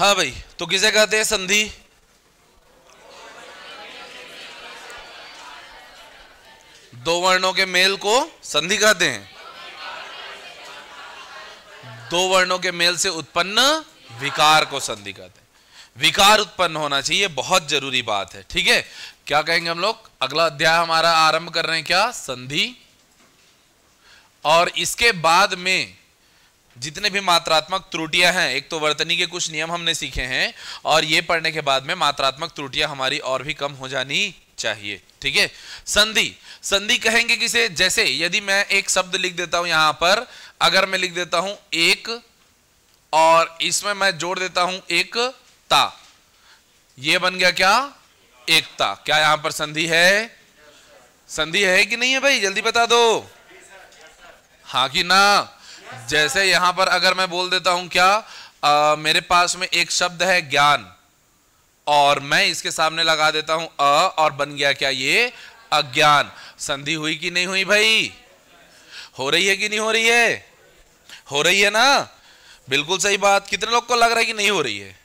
हाँ भाई तो किसे कहते हैं संधि दो वर्णों के मेल को संधि कहते हैं दो वर्णों के मेल से उत्पन्न विकार को संधि कहते हैं विकार उत्पन्न होना चाहिए बहुत जरूरी बात है ठीक है क्या कहेंगे हम लोग अगला अध्याय हमारा आरंभ कर रहे हैं क्या संधि और इसके बाद में जितने भी मात्रात्मक त्रुटियां हैं एक तो वर्तनी के कुछ नियम हमने सीखे हैं और ये पढ़ने के बाद में मात्रात्मक त्रुटियां हमारी और भी कम हो जानी चाहिए ठीक है संधि संधि कहेंगे किसे जैसे यदि मैं एक शब्द लिख देता हूं यहां पर अगर मैं लिख देता हूं एक और इसमें मैं जोड़ देता हूं एक ता ये बन गया क्या एकता क्या यहां पर संधि है संधि है कि नहीं है भाई जल्दी बता दो हाँ कि ना जैसे यहां पर अगर मैं बोल देता हूं क्या आ, मेरे पास में एक शब्द है ज्ञान और मैं इसके सामने लगा देता हूं अ और बन गया क्या ये अज्ञान संधि हुई कि नहीं हुई भाई हो रही है कि नहीं हो रही है हो रही है ना बिल्कुल सही बात कितने लोग को लग रहा है कि नहीं हो रही है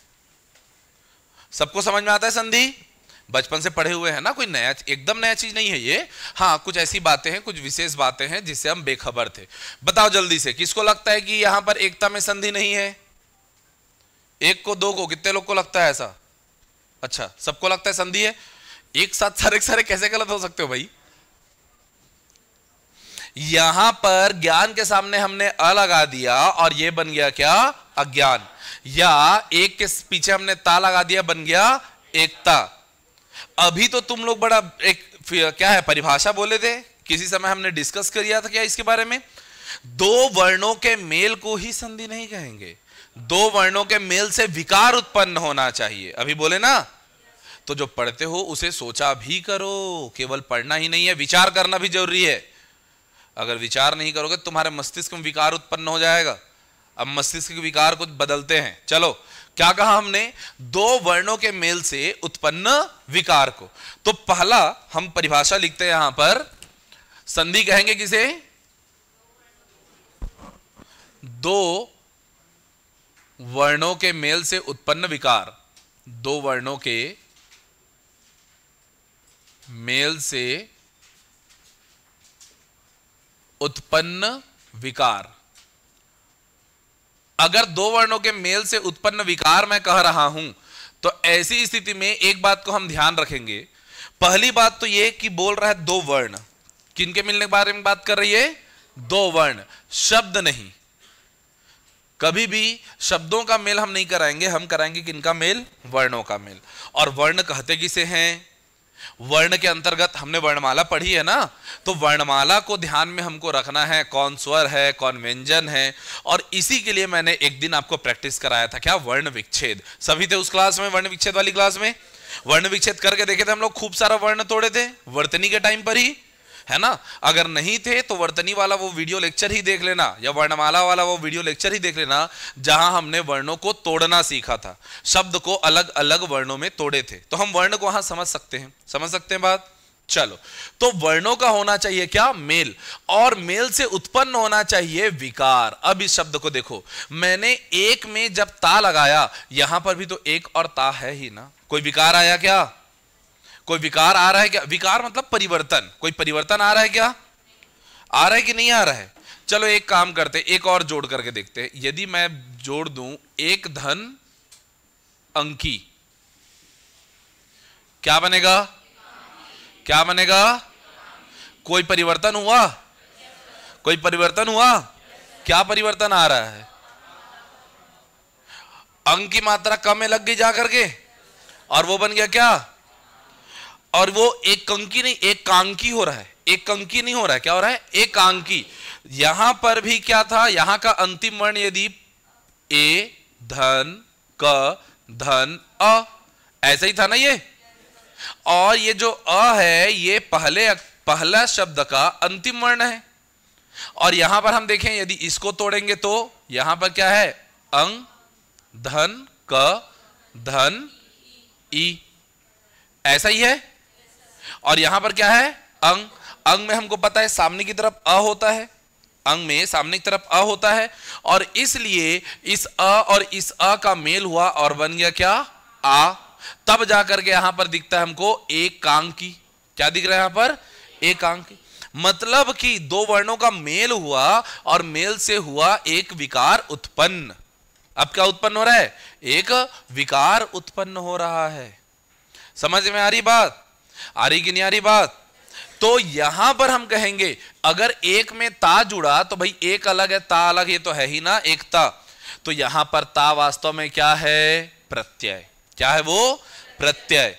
सबको समझ में आता है संधि बचपन से पढ़े हुए हैं ना कोई नया एकदम नया चीज नहीं है ये हाँ कुछ ऐसी बातें हैं कुछ विशेष बातें हैं जिससे हम बेखबर थे बताओ जल्दी से किसको लगता है कि यहां पर एकता में संधि नहीं है एक को दो को कितने लोग को लगता है ऐसा अच्छा सबको लगता है संधि है एक साथ सारे सारे कैसे गलत हो सकते हो भाई यहां पर ज्ञान के सामने हमने अ लगा दिया और यह बन गया क्या अज्ञान या एक के पीछे हमने ता लगा दिया बन गया एकता अभी तो तुम लोग बड़ा एक क्या है परिभाषा बोले थे किसी समय हमने डिस्कस किया था क्या इसके बारे में दो वर्णों के मेल को ही संधि नहीं कहेंगे दो वर्णों के मेल से विकार उत्पन्न होना चाहिए अभी बोले ना तो जो पढ़ते हो उसे सोचा भी करो केवल पढ़ना ही नहीं है विचार करना भी जरूरी है अगर विचार नहीं करोगे तुम्हारे मस्तिष्क में विकार उत्पन्न हो जाएगा अब मस्तिष्क के विकार को बदलते हैं चलो क्या कहा हमने दो वर्णों के मेल से उत्पन्न विकार को तो पहला हम परिभाषा लिखते हैं यहां पर संधि कहेंगे किसे दो वर्णों के मेल से उत्पन्न विकार दो वर्णों के मेल से उत्पन्न विकार अगर दो वर्णों के मेल से उत्पन्न विकार मैं कह रहा हूं तो ऐसी स्थिति में एक बात को हम ध्यान रखेंगे पहली बात तो यह कि बोल रहा है दो वर्ण किनके मिलने के बारे में बात कर रही है दो वर्ण शब्द नहीं कभी भी शब्दों का मेल हम नहीं कराएंगे हम कराएंगे किनका मेल वर्णों का मेल और वर्ण कहते किसे हैं वर्ण के अंतर्गत हमने वर्णमाला पढ़ी है ना तो वर्णमाला को ध्यान में हमको रखना है कौन स्वर है कौन व्यंजन है और इसी के लिए मैंने एक दिन आपको प्रैक्टिस कराया था क्या वर्ण विच्छेद सभी थे उस क्लास में वर्ण विच्छेद वाली क्लास में वर्ण विच्छेद करके देखे थे हम लोग खूब सारा वर्ण तोड़े थे वर्तनी के टाइम पर ही है ना अगर नहीं थे तो वर्तनी वाला वो वीडियो लेक्चर ही देख लेना या वर्णमाला वाला वो वीडियो लेक्चर ही देख लेना जहां हमने वर्णों को तोड़ना सीखा था शब्द को अलग अलग वर्णों में तोड़े थे तो हम वर्ण को वहां समझ सकते हैं समझ सकते हैं बात चलो तो वर्णों का होना चाहिए क्या मेल और मेल से उत्पन्न होना चाहिए विकार अब इस शब्द को देखो मैंने एक में जब ता लगाया यहां पर भी तो एक और ता है ही ना कोई विकार आया क्या कोई विकार आ रहा है क्या विकार मतलब परिवर्तन कोई परिवर्तन आ रहा है क्या आ रहा है कि नहीं आ रहा है चलो एक काम करते एक और जोड़ करके देखते यदि मैं जोड़ दू एक धन अंकी क्या बनेगा क्या बनेगा कोई परिवर्तन हुआ कोई परिवर्तन हुआ क्या परिवर्तन आ रहा है अंक की मात्रा कम में लग गई जाकर के और वो बन गया क्या और वो एक कंकी नहीं एक कांकी हो रहा है एक कंकी नहीं हो रहा है क्या हो रहा है एक कांकी यहां पर भी क्या था यहां का अंतिम वर्ण यदि ए धन क धन अ ऐसा ही था ना ये और ये जो अ है ये पहले पहला शब्द का अंतिम वर्ण है और यहां पर हम देखें यदि इसको तोड़ेंगे तो यहां पर क्या है अंग धन क धन ई ऐसा ही है और यहां पर क्या है अंग अंग में हमको पता है सामने की तरफ अ होता है अंग में सामने की तरफ अ होता है और इसलिए इस अ और इस अ का मेल हुआ और बन गया क्या आ तब जाकर के यहां पर दिखता है हमको एक कांग की क्या दिख रहा है यहां पर एक कांग की मतलब कि दो वर्णों का मेल हुआ और मेल से हुआ एक विकार उत्पन्न अब क्या उत्पन्न हो रहा है एक विकार उत्पन्न हो रहा है समझ में आ रही बात आ रही कि नहीं आ रही बात तो यहां पर हम कहेंगे अगर एक में ता जुड़ा तो भाई एक अलग है ता अलग ये तो है ही ना एकता तो यहां पर ता वास्तव में क्या है प्रत्यय क्या है वो प्रत्यय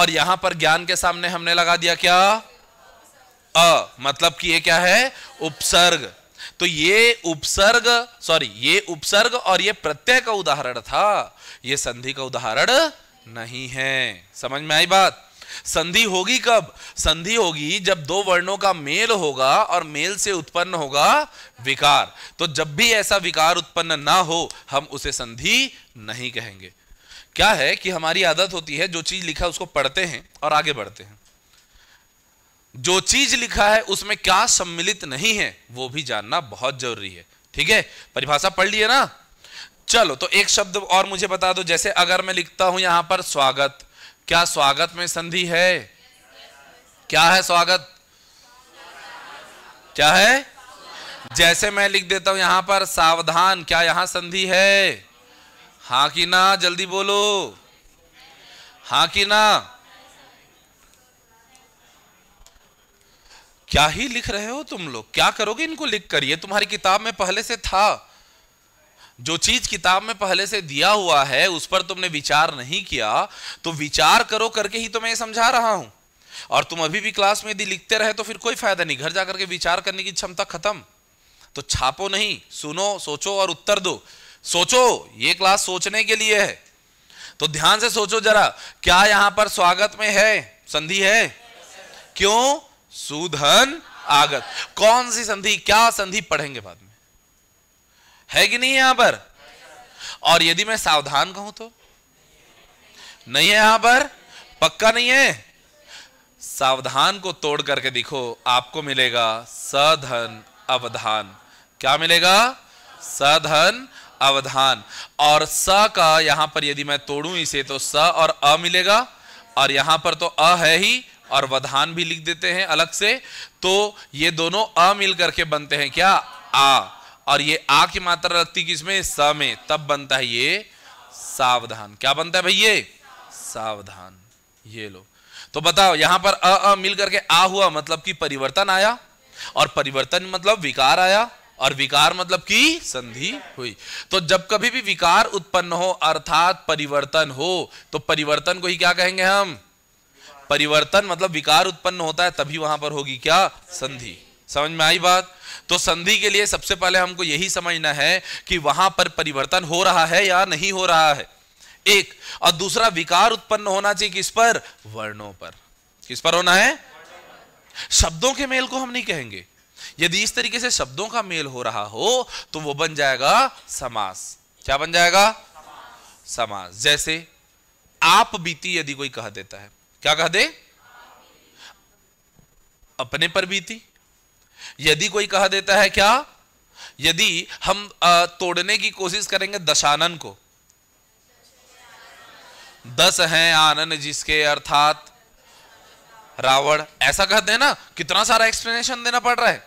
और यहां पर ज्ञान के सामने हमने लगा दिया क्या अ मतलब कि ये क्या है उपसर्ग तो ये उपसर्ग सॉरी ये उपसर्ग और ये प्रत्यय का उदाहरण था ये संधि का उदाहरण नहीं है समझ में आई बात संधि होगी कब संधि होगी जब दो वर्णों का मेल होगा और मेल से उत्पन्न होगा विकार तो जब भी ऐसा विकार उत्पन्न ना हो हम उसे संधि नहीं कहेंगे क्या है कि हमारी आदत होती है जो चीज लिखा उसको पढ़ते हैं और आगे बढ़ते हैं जो चीज लिखा है उसमें क्या सम्मिलित नहीं है वो भी जानना बहुत जरूरी है ठीक है परिभाषा पढ़ लिए ना चलो तो एक शब्द और मुझे बता दो जैसे अगर मैं लिखता हूं यहां पर स्वागत क्या स्वागत में संधि है क्या है स्वागत क्या है जैसे मैं लिख देता हूं यहां पर सावधान क्या यहां संधि है हा कि ना जल्दी बोलो हा कि ना क्या ही लिख रहे हो तुम लोग क्या करोगे इनको लिख कर ये तुम्हारी किताब में पहले से था जो चीज किताब में पहले से दिया हुआ है उस पर तुमने विचार नहीं किया तो विचार करो करके ही तो मैं समझा रहा हूं और तुम अभी भी क्लास में यदि लिखते रहे तो फिर कोई फायदा नहीं घर जाकर के विचार करने की क्षमता खत्म तो छापो नहीं सुनो सोचो और उत्तर दो सोचो ये क्लास सोचने के लिए है तो ध्यान से सोचो जरा क्या यहां पर स्वागत में है संधि है क्यों सुधन आगत कौन सी संधि क्या संधि पढ़ेंगे बाद में है कि नहीं यहां पर और यदि मैं सावधान कहूं तो नहीं है यहां पर पक्का नहीं है सावधान को तोड़ करके देखो आपको मिलेगा सधन अवधान क्या मिलेगा सधन अवधान और स का यहां पर यदि मैं तोड़ू इसे तो स और अ मिलेगा और यहां पर तो अ है ही और वधान भी लिख देते हैं अलग से तो ये दोनों अ मिल करके बनते हैं क्या आ और ये आ की मात्रा लगती किसमें स में तब बनता है ये सावधान क्या बनता है भाई ये सावधान ये लो तो बताओ यहां पर अ अ मिल करके आ हुआ मतलब कि परिवर्तन आया और परिवर्तन मतलब विकार आया और विकार मतलब कि संधि हुई तो जब कभी भी विकार उत्पन्न हो अर्थात परिवर्तन हो तो परिवर्तन को ही क्या कहेंगे हम परिवर्तन मतलब विकार उत्पन्न होता है तभी वहां पर होगी क्या संधि समझ में आई बात तो संधि के लिए सबसे पहले हमको यही समझना है कि वहां पर परिवर्तन हो रहा है या नहीं हो रहा है एक और दूसरा विकार उत्पन्न होना चाहिए किस पर वर्णों पर किस पर होना है शब्दों के मेल को हम नहीं कहेंगे यदि इस तरीके से शब्दों का मेल हो रहा हो तो वो बन जाएगा समास क्या बन जाएगा समास जैसे आप बीती यदि कोई कह देता है क्या कह दे अपने पर बीती यदि कोई कह देता है क्या यदि हम तोड़ने की कोशिश करेंगे दशानन को दस हैं आनंद जिसके अर्थात रावण ऐसा कहते हैं ना कितना सारा एक्सप्लेनेशन देना पड़ रहा है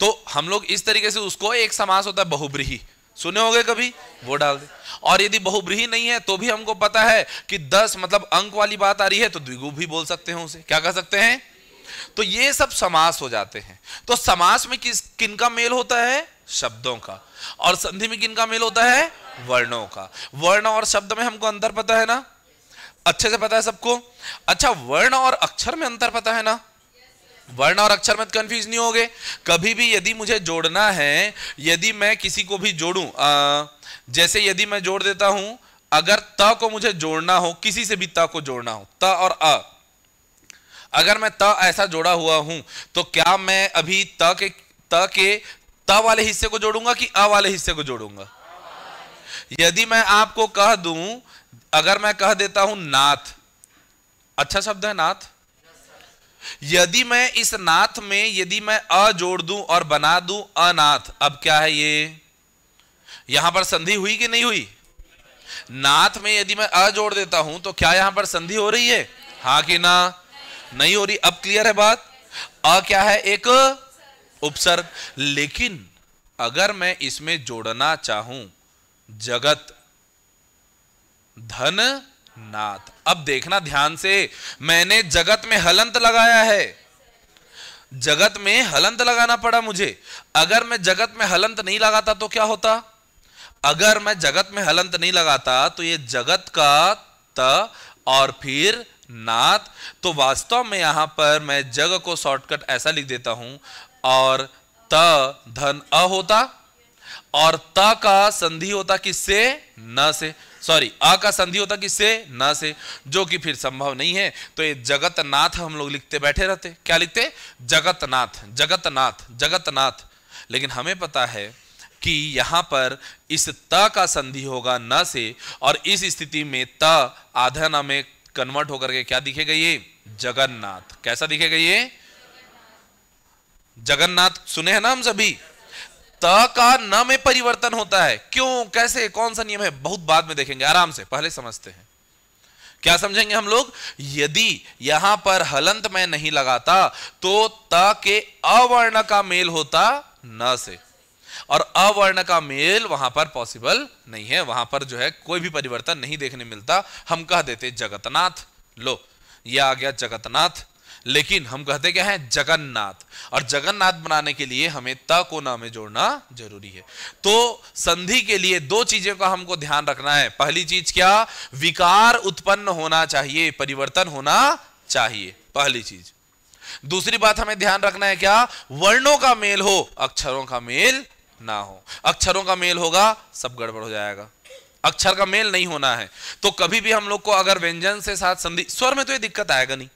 तो हम लोग इस तरीके से उसको एक समास होता है बहुब्रीही सुने होंगे कभी वो डाल दे और यदि बहुब्रीही नहीं है तो भी हमको पता है कि दस मतलब अंक वाली बात आ रही है तो द्विगु भी बोल सकते हैं उसे क्या कह सकते हैं तो ये सब समास हो जाते हैं तो समास में किस किन का मेल होता है शब्दों का और संधि में किन का मेल होता है वर्णों का वर्ण और शब्द में हमको अंतर पता है ना अच्छे से पता है सबको अच्छा वर्ण और अक्षर में अंतर पता है ना वर्ण और अक्षर में कंफ्यूज तो नहीं होगे कभी भी यदि मुझे जोड़ना है यदि मैं किसी को भी जोड़ू आ, जैसे यदि मैं जोड़ देता हूं अगर त को मुझे जोड़ना हो किसी से भी त को जोड़ना हो त और अ अगर मैं त ऐसा जोड़ा हुआ हूं तो क्या मैं अभी त के त के त वाले हिस्से को जोड़ूंगा कि अ वाले हिस्से को जोड़ूंगा यदि मैं आपको कह दूं अगर मैं कह देता हूं नाथ अच्छा शब्द है नाथ यदि मैं इस नाथ में यदि मैं अ जोड़ दूं और बना दूं अनाथ अब क्या है ये यहां पर संधि हुई कि नहीं हुई नाथ में यदि मैं अ जोड़ देता हूं तो क्या यहां पर संधि हो रही है हा कि ना नहीं हो रही अब क्लियर है बात अ क्या है एक उपसर्ग लेकिन अगर मैं इसमें जोड़ना चाहूं जगत धन नाथ अब देखना ध्यान से मैंने जगत में हलंत लगाया है जगत में हलंत लगाना पड़ा मुझे अगर मैं जगत में हलंत नहीं लगाता तो क्या होता अगर मैं जगत में हलंत नहीं लगाता तो ये जगत का त और फिर नाथ तो वास्तव में यहां पर मैं जग को शॉर्टकट ऐसा लिख देता हूं और त धन अ होता और त का संधि होता किससे न से सॉरी अ का संधि होता किससे न से जो कि फिर संभव नहीं है तो ये जगतनाथ हम लोग लिखते बैठे रहते क्या लिखते जगतनाथ जगतनाथ जगतनाथ लेकिन हमें पता है कि यहां पर इस त का संधि होगा न से और इस स्थिति में त आधा न में कन्वर्ट होकर के क्या दिखेगा ये जगन्नाथ कैसा दिखेगा ये जगन्नाथ सुने हैं ना हम सभी त का न में परिवर्तन होता है क्यों कैसे कौन सा नियम है बहुत बाद में देखेंगे आराम से पहले समझते हैं क्या समझेंगे हम लोग यदि यहां पर हलंत में नहीं लगाता तो त के अवर्ण का मेल होता न से और अवर्ण का मेल वहां पर पॉसिबल नहीं है वहां पर जो है कोई भी परिवर्तन नहीं देखने मिलता हम कह देते जगतनाथ लो ये आ गया जगतनाथ लेकिन हम कहते क्या है जगन्नाथ और जगन्नाथ बनाने के लिए हमें त को न में जोड़ना जरूरी है तो संधि के लिए दो चीजों का हमको ध्यान रखना है पहली चीज क्या विकार उत्पन्न होना चाहिए परिवर्तन होना चाहिए पहली चीज दूसरी बात हमें ध्यान रखना है क्या वर्णों का मेल हो अक्षरों का मेल ना हो अक्षरों का मेल होगा सब गड़बड़ हो जाएगा अक्षर का मेल नहीं होना है तो कभी भी हम लोग को अगर व्यंजन से साथ संधि स्वर में तो ये दिक्कत आएगा नहीं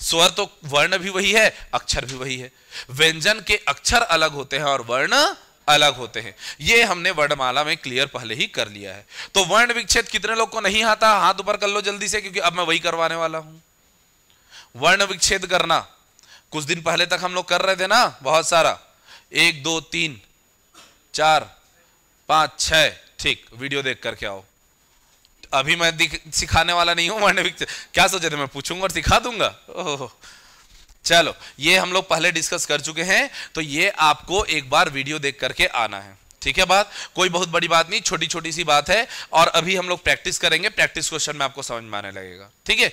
स्वर तो वर्ण भी वही है अक्षर भी वही है व्यंजन के अक्षर अलग होते हैं और वर्ण अलग होते हैं ये हमने वर्णमाला में क्लियर पहले ही कर लिया है तो वर्ण विक्षेद कितने लोग को नहीं आता हाथ ऊपर कर लो जल्दी से क्योंकि अब मैं वही करवाने वाला हूं वर्ण विक्षेद करना कुछ दिन पहले तक हम लोग कर रहे थे ना बहुत सारा एक दो तीन चार पांच छः ठीक वीडियो देख करके आओ अभी मैं सिखाने वाला नहीं हूं मांडविक क्या सोचे थे मैं पूछूंगा और सिखा दूंगा चलो ये हम लोग पहले डिस्कस कर चुके हैं तो ये आपको एक बार वीडियो देख करके आना है ठीक है बात कोई बहुत बड़ी बात नहीं छोटी छोटी सी बात है और अभी हम लोग प्रैक्टिस करेंगे प्रैक्टिस क्वेश्चन में आपको समझ में आने लगेगा ठीक है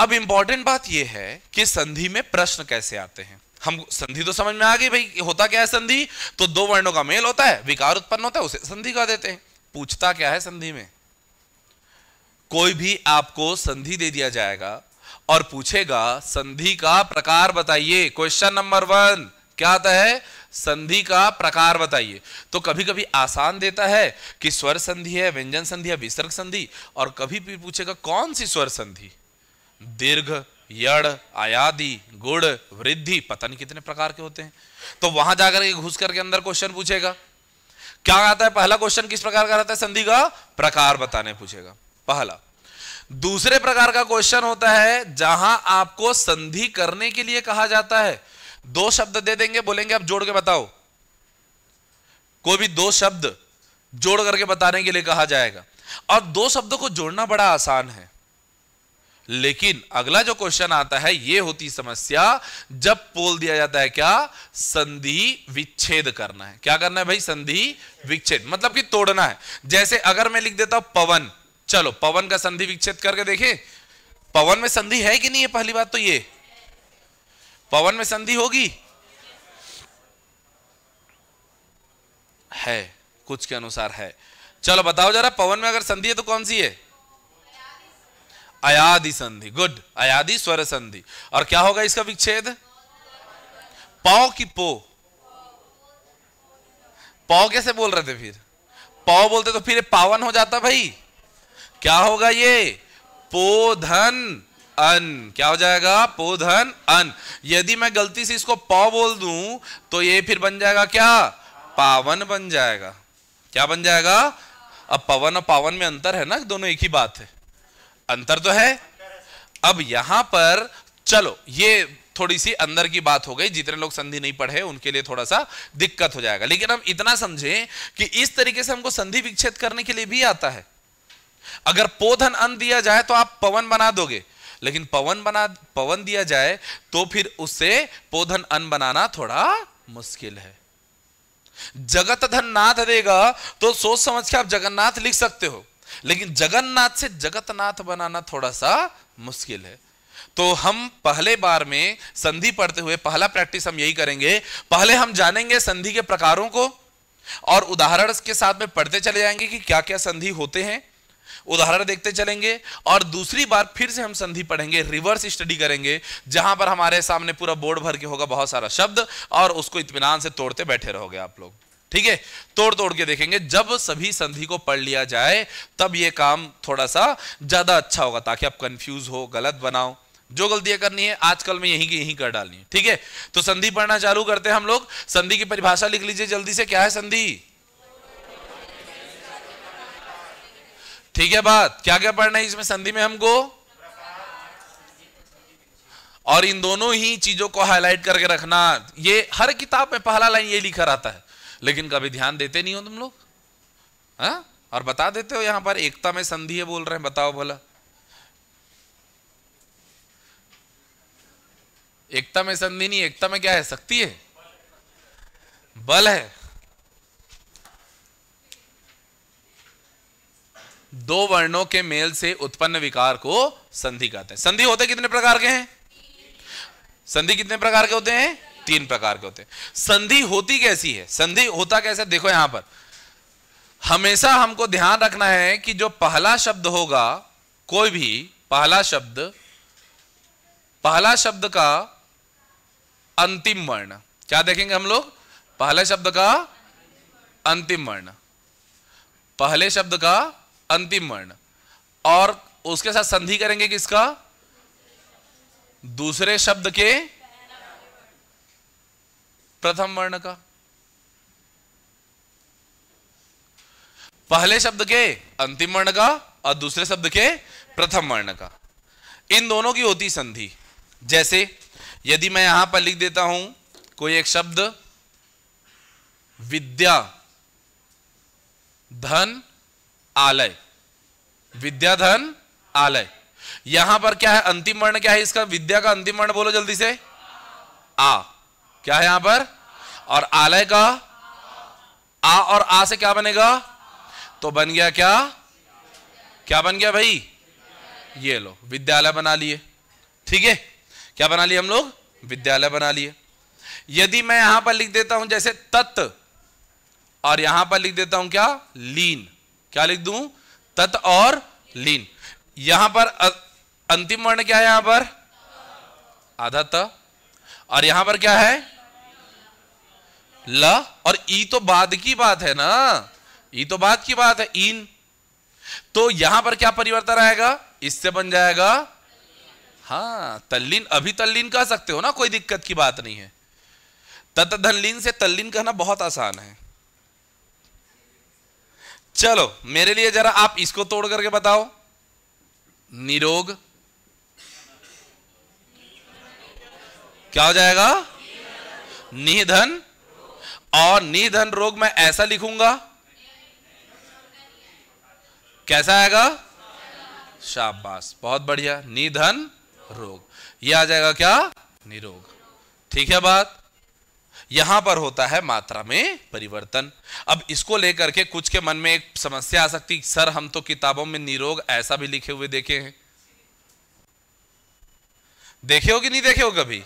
अब इंपॉर्टेंट बात यह है कि संधि में प्रश्न कैसे आते हैं हम संधि तो समझ में आ गई भाई होता क्या है संधि तो दो वर्णों का मेल होता है विकार उत्पन्न होता है उसे संधि कह देते हैं पूछता क्या है संधि में कोई भी आपको संधि दे दिया जाएगा और पूछेगा संधि का प्रकार बताइए क्वेश्चन नंबर वन क्या आता है संधि का प्रकार बताइए तो कभी कभी आसान देता है कि स्वर संधि है व्यंजन संधि है विसर्ग संधि और कभी भी पूछेगा कौन सी स्वर संधि दीर्घ यड़ आयादि गुड़ वृद्धि पता नहीं कितने प्रकार के होते हैं तो वहां जाकर के घुस करके अंदर क्वेश्चन पूछेगा क्या आता है पहला क्वेश्चन किस प्रकार का रहता है संधि का प्रकार बताने पूछेगा पहला दूसरे प्रकार का क्वेश्चन होता है जहां आपको संधि करने के लिए कहा जाता है दो शब्द दे देंगे बोलेंगे आप जोड़ के बताओ कोई भी दो शब्द जोड़ करके बताने के लिए कहा जाएगा और दो शब्दों को जोड़ना बड़ा आसान है लेकिन अगला जो क्वेश्चन आता है यह होती समस्या जब पोल दिया जाता है क्या संधि विच्छेद करना है क्या करना है भाई संधि विच्छेद मतलब कि तोड़ना है जैसे अगर मैं लिख देता हूं पवन चलो पवन का संधि विच्छेद करके देखें पवन में संधि है कि नहीं है पहली बात तो ये पवन में संधि होगी है कुछ के अनुसार है चलो बताओ जरा पवन में अगर संधि है तो कौन सी है अयादि संधि गुड अयादि स्वर संधि और क्या होगा इसका विच्छेद पाओ की पो पाओ कैसे बोल रहे थे फिर पाओ बोलते तो फिर पावन हो जाता भाई क्या होगा ये पोधन अन क्या हो जाएगा पोधन अन यदि मैं गलती से इसको पौ बोल दूं तो ये फिर बन जाएगा क्या पावन बन जाएगा क्या बन जाएगा अब पवन और पावन में अंतर है ना दोनों एक ही बात है अंतर तो है अब यहां पर चलो ये थोड़ी सी अंदर की बात हो गई जितने लोग संधि नहीं पढ़े उनके लिए थोड़ा सा दिक्कत हो जाएगा लेकिन हम इतना समझें कि इस तरीके से हमको संधि विक्षेद करने के लिए भी आता है अगर पोधन अन दिया जाए तो आप पवन बना दोगे लेकिन पवन बना पवन दिया जाए तो फिर उससे पोधन अन बनाना थोड़ा मुश्किल है जगत धन नाथ देगा तो सोच समझ के आप जगन्नाथ लिख सकते हो लेकिन जगन्नाथ से जगतनाथ बनाना थोड़ा सा मुश्किल है तो हम पहले बार में संधि पढ़ते हुए पहला प्रैक्टिस हम यही करेंगे पहले हम जानेंगे संधि के प्रकारों को और उदाहरण के साथ में पढ़ते चले जाएंगे कि क्या क्या संधि होते हैं उदाहरण देखते चलेंगे और दूसरी बार फिर से हम संधि पढ़ेंगे रिवर्स स्टडी करेंगे जहां पर हमारे सामने पूरा बोर्ड भर के होगा बहुत सारा शब्द और उसको इतमान से तोड़ते बैठे रहोगे आप लोग ठीक है तोड़ तोड़ के देखेंगे जब सभी संधि को पढ़ लिया जाए तब यह काम थोड़ा सा ज्यादा अच्छा होगा ताकि आप कंफ्यूज हो गलत बनाओ जो गलतियां करनी है आजकल में यहीं की यहीं कर डालनी है ठीक है तो संधि पढ़ना चालू करते हैं हम लोग संधि की परिभाषा लिख लीजिए जल्दी से क्या है संधि ठीक है बात क्या क्या पढ़ना है इसमें संधि में हमको और इन दोनों ही चीजों को हाईलाइट करके रखना ये हर किताब में पहला लाइन ये लिखा रहता है लेकिन कभी ध्यान देते नहीं हो तुम लोग हाँ और बता देते हो यहां पर एकता में संधि है बोल रहे हैं बताओ भला एकता में संधि नहीं एकता में क्या है शक्ति है बल है दो वर्णों के मेल से उत्पन्न विकार को संधि कहते हैं संधि होते कितने प्रकार के हैं संधि कितने प्रकार के होते हैं तीन प्रकार के होते हैं संधि होती कैसी है संधि होता कैसे देखो यहां पर हमेशा हमको ध्यान रखना है कि जो पहला शब्द होगा कोई भी पहला शब्द पहला शब्द का अंतिम वर्ण क्या देखेंगे हम लोग पहले शब्द का अंतिम वर्ण पहले शब्द का अंतिम वर्ण और उसके साथ संधि करेंगे किसका दूसरे शब्द के प्रथम वर्ण का पहले शब्द के अंतिम वर्ण का और दूसरे शब्द के प्रथम वर्ण का इन दोनों की होती संधि जैसे यदि मैं यहां पर लिख देता हूं कोई एक शब्द विद्या धन आलय विद्याधन आलय यहां पर क्या है अंतिम वर्ण क्या है इसका विद्या का अंतिम वर्ण बोलो जल्दी से आ क्या है यहां पर और आलय का आ और आ से क्या बनेगा तो बन गया क्या क्या बन गया भाई ये लो विद्यालय बना लिए ठीक है क्या बना लिए हम लोग विद्यालय बना लिए यदि मैं यहां पर लिख देता हूं जैसे तत् और यहां पर लिख देता हूं क्या लीन क्या लिख दू तत् और लीन यहां पर अंतिम वर्ण क्या है यहां पर आधा त और यहां पर क्या है ल और ई तो बाद की बात है ना ई तो बाद की बात है इन तो यहां पर क्या परिवर्तन आएगा इससे बन जाएगा हाँ तल्लीन अभी तल्लीन कह सकते हो ना कोई दिक्कत की बात नहीं है तत्धनलीन से तल्लीन कहना बहुत आसान है चलो मेरे लिए जरा आप इसको तोड़ करके बताओ निरोग क्या हो जाएगा निधन और निधन रोग मैं ऐसा लिखूंगा कैसा आएगा शाबाश बहुत बढ़िया निधन रोग यह आ जाएगा क्या निरोग ठीक है बात यहां पर होता है मात्रा में परिवर्तन अब इसको लेकर के कुछ के मन में एक समस्या आ सकती सर हम तो किताबों में निरोग ऐसा भी लिखे हुए देखे हैं देखे हो कि नहीं देखे हो कभी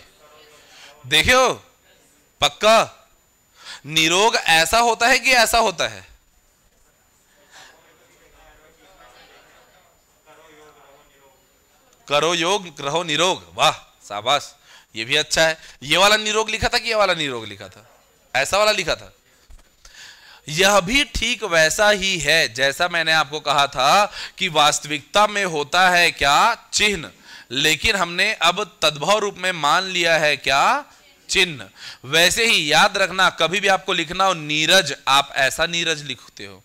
देखे हो पक्का निरोग ऐसा होता है कि ऐसा होता है करो योग रहो निरोग वाह शाबाश ये भी अच्छा है ये वाला निरोग लिखा था कि ये वाला निरोग लिखा था ऐसा वाला लिखा था यह भी ठीक वैसा ही है जैसा मैंने आपको कहा था कि वास्तविकता में होता है क्या चिन्ह लेकिन हमने अब तद्भव रूप में मान लिया है क्या चिन्ह वैसे ही याद रखना कभी भी आपको लिखना हो नीरज आप ऐसा नीरज लिखते हो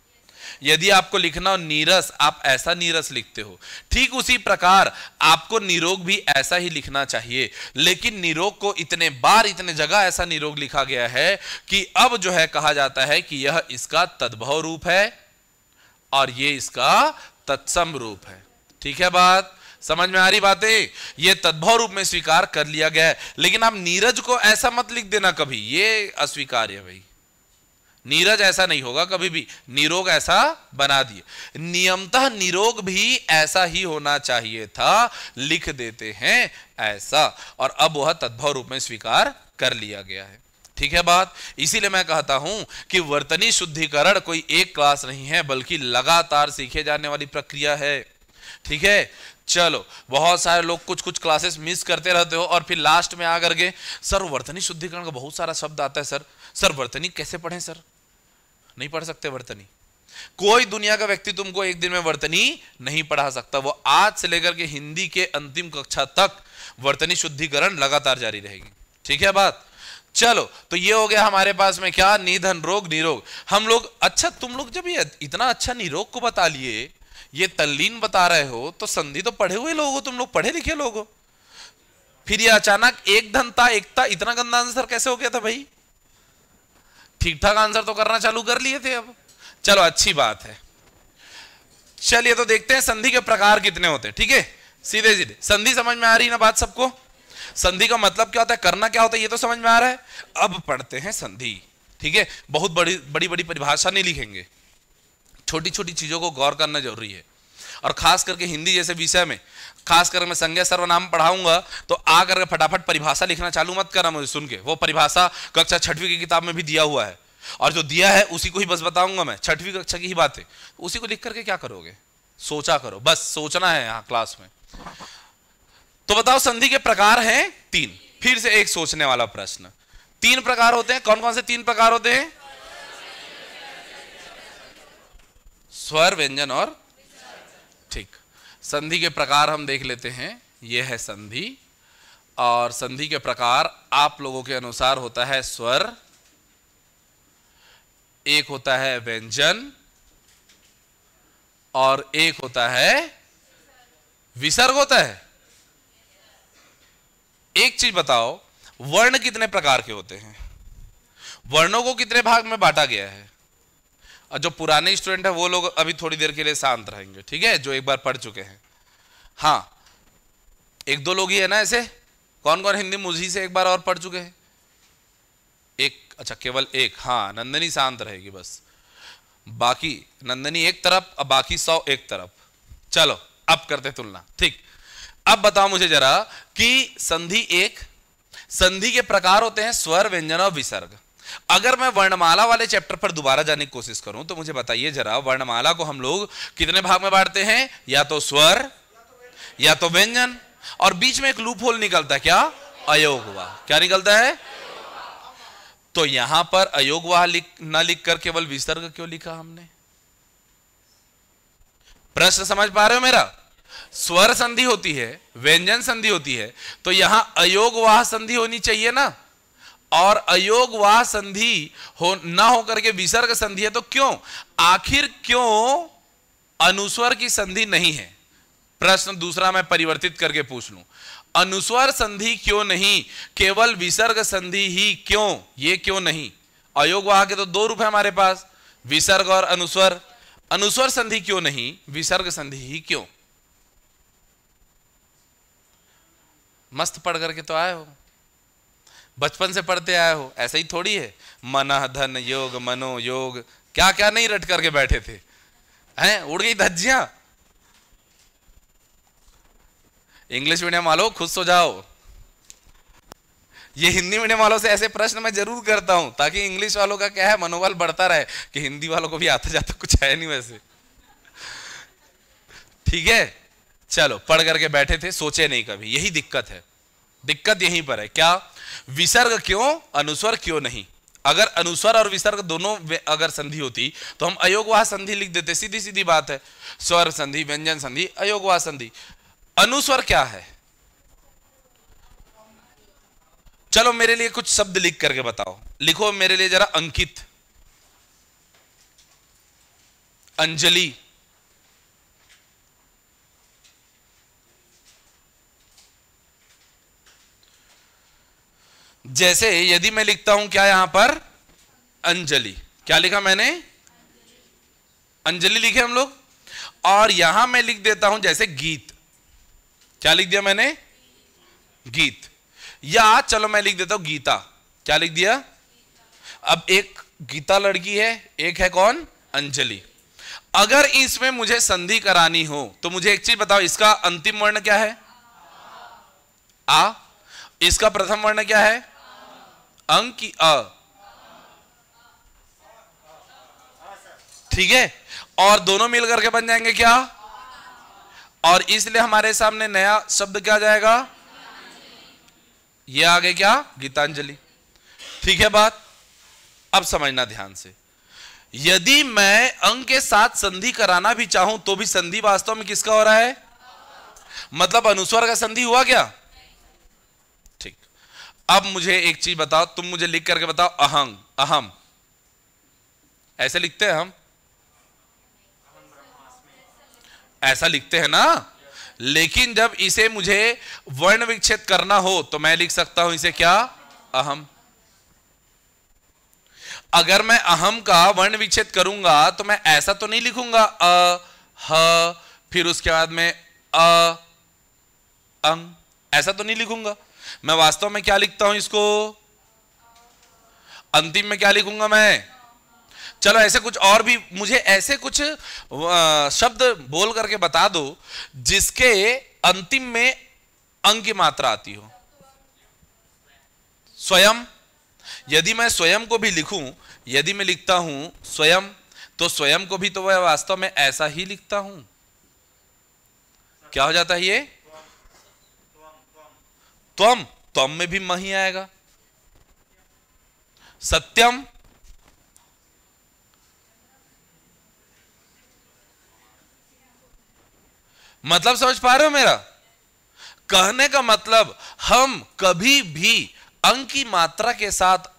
यदि आपको लिखना हो नीरस आप ऐसा नीरस लिखते हो ठीक उसी प्रकार आपको निरोग भी ऐसा ही लिखना चाहिए लेकिन निरोग को इतने बार इतने जगह ऐसा निरोग लिखा गया है कि अब जो है कहा जाता है कि यह इसका तद्भव रूप है और यह इसका तत्सम रूप है ठीक है बात समझ में आ रही बातें ये तद्भव रूप में स्वीकार कर लिया गया है लेकिन आप नीरज को ऐसा मत लिख देना कभी ये अस्वीकार्य भाई नीरज ऐसा नहीं होगा कभी भी निरोग ऐसा बना दिए नियमतः निरोग भी ऐसा ही होना चाहिए था लिख देते हैं ऐसा और अब वह तद्भव रूप में स्वीकार कर लिया गया है ठीक है बात इसीलिए मैं कहता हूं कि वर्तनी शुद्धिकरण कोई एक क्लास नहीं है बल्कि लगातार सीखे जाने वाली प्रक्रिया है ठीक है चलो बहुत सारे लोग कुछ कुछ क्लासेस मिस करते रहते हो और फिर लास्ट में आकर के सर वर्तनी शुद्धिकरण का बहुत सारा शब्द आता है सर सर वर्तनी कैसे पढ़े सर नहीं पढ़ सकते वर्तनी कोई दुनिया का व्यक्ति तुमको एक दिन में वर्तनी नहीं पढ़ा सकता वो आज से लेकर के हिंदी के अंतिम कक्षा तक वर्तनी शुद्धिकरण लगातार जारी रहेगी ठीक है बात चलो तो ये हो गया हमारे पास में क्या निधन रोग निरोग हम लोग अच्छा तुम लोग जब ये इतना अच्छा निरोग को बता लिए ये तल्लीन बता रहे हो तो संधि तो पढ़े हुए लोग हो तुम लोग पढ़े लिखे लोग हो फिर ये अचानक एक धनता एकता इतना गंदा आंसर कैसे हो गया था भाई ठीक ठाक आंसर तो करना चालू कर लिए थे अब चलो अच्छी बात है चलिए तो देखते हैं संधि के प्रकार कितने होते हैं ठीक है सीधे सीधे संधि समझ में आ रही है ना बात सबको संधि का मतलब क्या होता है करना क्या होता है ये तो समझ में आ रहा है अब पढ़ते हैं संधि ठीक है बहुत बड़ी बड़ी बड़ी परिभाषा नहीं लिखेंगे छोटी छोटी चीज़ों को गौर करना जरूरी है और खास करके हिंदी जैसे विषय में खास करके मैं संज्ञा सर्वनाम पढ़ाऊंगा तो आ करके फटाफट परिभाषा लिखना चालू मत करना मुझे सुन के वो परिभाषा कक्षा छठवीं की किताब में भी दिया हुआ है और जो दिया है उसी को ही बस बताऊंगा मैं छठवीं कक्षा की ही बात है उसी को लिख करके क्या करोगे सोचा करो बस सोचना है यहाँ क्लास में तो बताओ संधि के प्रकार हैं तीन फिर से एक सोचने वाला प्रश्न तीन प्रकार होते हैं कौन कौन से तीन प्रकार होते हैं स्वर व्यंजन और ठीक संधि के प्रकार हम देख लेते हैं ये है संधि और संधि के प्रकार आप लोगों के अनुसार होता है स्वर एक होता है व्यंजन और एक होता है विसर्ग होता है एक चीज बताओ वर्ण कितने प्रकार के होते हैं वर्णों को कितने भाग में बांटा गया है और जो पुराने स्टूडेंट है वो लोग अभी थोड़ी देर के लिए शांत रहेंगे ठीक है जो एक बार पढ़ चुके हैं हाँ एक दो लोग ही है ना ऐसे कौन कौन हिंदी मुझी से एक बार और पढ़ चुके हैं एक अच्छा केवल एक हाँ नंदनी शांत रहेगी बस बाकी नंदनी एक तरफ और बाकी सौ एक तरफ चलो अब करते तुलना ठीक अब बताओ मुझे जरा कि संधि एक संधि के प्रकार होते हैं स्वर व्यंजन और विसर्ग अगर मैं वर्णमाला वाले चैप्टर पर दोबारा जाने की कोशिश करूं तो मुझे बताइए जरा वर्णमाला को हम लोग कितने भाग में बांटते हैं या तो स्वर या तो व्यंजन और बीच में एक लूप होल निकलता है क्या अयोगवा क्या निकलता है तो यहां पर अयोगवाह लिख न लिख कर केवल विसर्ग क्यों लिखा हमने प्रश्न समझ पा रहे हो मेरा स्वर संधि होती है व्यंजन संधि होती है तो यहां अयोगवाह संधि होनी चाहिए ना और अयोग वाह संधि हो ना होकर के विसर्ग संधि है तो क्यों आखिर क्यों अनुस्वर की संधि नहीं है प्रश्न दूसरा मैं परिवर्तित करके पूछ लू अनुस्वर संधि क्यों नहीं केवल विसर्ग संधि ही क्यों ये क्यों नहीं अयोग वाह के तो दो रूप है हमारे पास विसर्ग और अनुस्वर अनुस्वर संधि क्यों नहीं विसर्ग संधि ही क्यों मस्त पढ़ करके तो आए हो बचपन से पढ़ते आए हो ऐसे ही थोड़ी है मन धन योग मनो योग क्या क्या नहीं रट करके बैठे थे हैं उड़ गई धज्जियां इंग्लिश मीडियम वालों खुद सो जाओ ये हिंदी मीडियम वालों से ऐसे प्रश्न मैं जरूर करता हूं ताकि इंग्लिश वालों का क्या है मनोबल बढ़ता रहे कि हिंदी वालों को भी आता जाता कुछ है नहीं वैसे ठीक है चलो पढ़ करके बैठे थे सोचे नहीं कभी यही दिक्कत है दिक्कत यहीं पर है क्या विसर्ग क्यों अनुस्वर क्यों नहीं अगर अनुस्वर और विसर्ग दोनों अगर संधि होती तो हम अयोगवाह संधि लिख देते सीधी सीधी बात है स्वर संधि व्यंजन संधि अयोगवाह संधि अनुस्वर क्या है चलो मेरे लिए कुछ शब्द लिख करके बताओ लिखो मेरे लिए जरा अंकित अंजलि जैसे यदि मैं लिखता हूं क्या यहां पर अंजलि क्या लिखा मैंने अंजलि लिखे हम लोग और यहां मैं लिख देता हूं जैसे गीत क्या लिख दिया मैंने गीत या चलो मैं लिख देता हूं गीता क्या लिख दिया अब एक गीता लड़की है एक है कौन अंजलि अगर इसमें मुझे संधि करानी हो तो मुझे एक चीज बताओ इसका अंतिम वर्ण क्या है आ इसका प्रथम वर्ण क्या है अंक की अ ठीक है और दोनों मिलकर के बन जाएंगे क्या और इसलिए हमारे सामने नया शब्द क्या जाएगा ये आगे क्या गीतांजलि ठीक है बात अब समझना ध्यान से यदि मैं अंक के साथ संधि कराना भी चाहूं तो भी संधि वास्तव में किसका हो रहा है मतलब अनुस्वर का संधि हुआ क्या अब मुझे एक चीज बताओ तुम मुझे लिख करके बताओ अहंग अहम ऐसे लिखते हैं हम ऐसा लिखते हैं ना लेकिन जब इसे मुझे वर्ण विक्षेद करना हो तो मैं लिख सकता हूं इसे क्या अहम अगर मैं अहम का वर्ण विच्छेद करूंगा तो मैं ऐसा तो नहीं लिखूंगा अ ह फिर उसके बाद में अ अंग ऐसा तो नहीं लिखूंगा मैं वास्तव में क्या लिखता हूं इसको अंतिम में क्या लिखूंगा मैं चलो ऐसे कुछ और भी मुझे ऐसे कुछ शब्द बोल करके बता दो जिसके अंतिम में अंक की मात्रा आती हो स्वयं यदि मैं स्वयं को भी लिखूं यदि मैं लिखता हूं स्वयं तो स्वयं को भी तो वह वास्तव में ऐसा ही लिखता हूं क्या हो जाता है ये त्वम त्वम तो में भी म ही आएगा सत्यम मतलब समझ पा रहे हो मेरा कहने का मतलब हम कभी भी अंक की मात्रा के साथ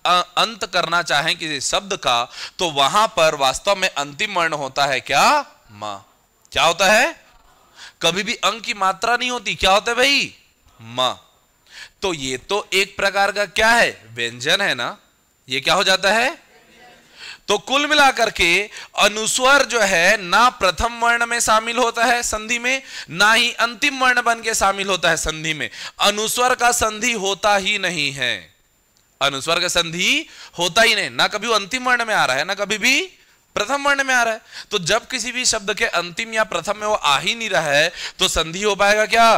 अंत करना चाहें किसी शब्द का तो वहां पर वास्तव में अंतिम वर्ण होता है क्या मां क्या होता है कभी भी अंक की मात्रा नहीं होती क्या होता है भाई मां तो ये तो एक प्रकार का क्या है व्यंजन है ना ये क्या हो जाता है तो कुल मिलाकर के अनुस्वर जो है ना प्रथम वर्ण में शामिल होता है संधि में ना ही अंतिम वर्ण बन के शामिल होता है संधि में अनुस्वर का संधि होता ही नहीं है अनुस्वर का संधि होता ही नहीं ना कभी वो अंतिम वर्ण में आ रहा है ना कभी भी प्रथम वर्ण में आ रहा है तो जब किसी भी शब्द के अंतिम या प्रथम में वो आ ही नहीं रहा है तो संधि हो पाएगा क्या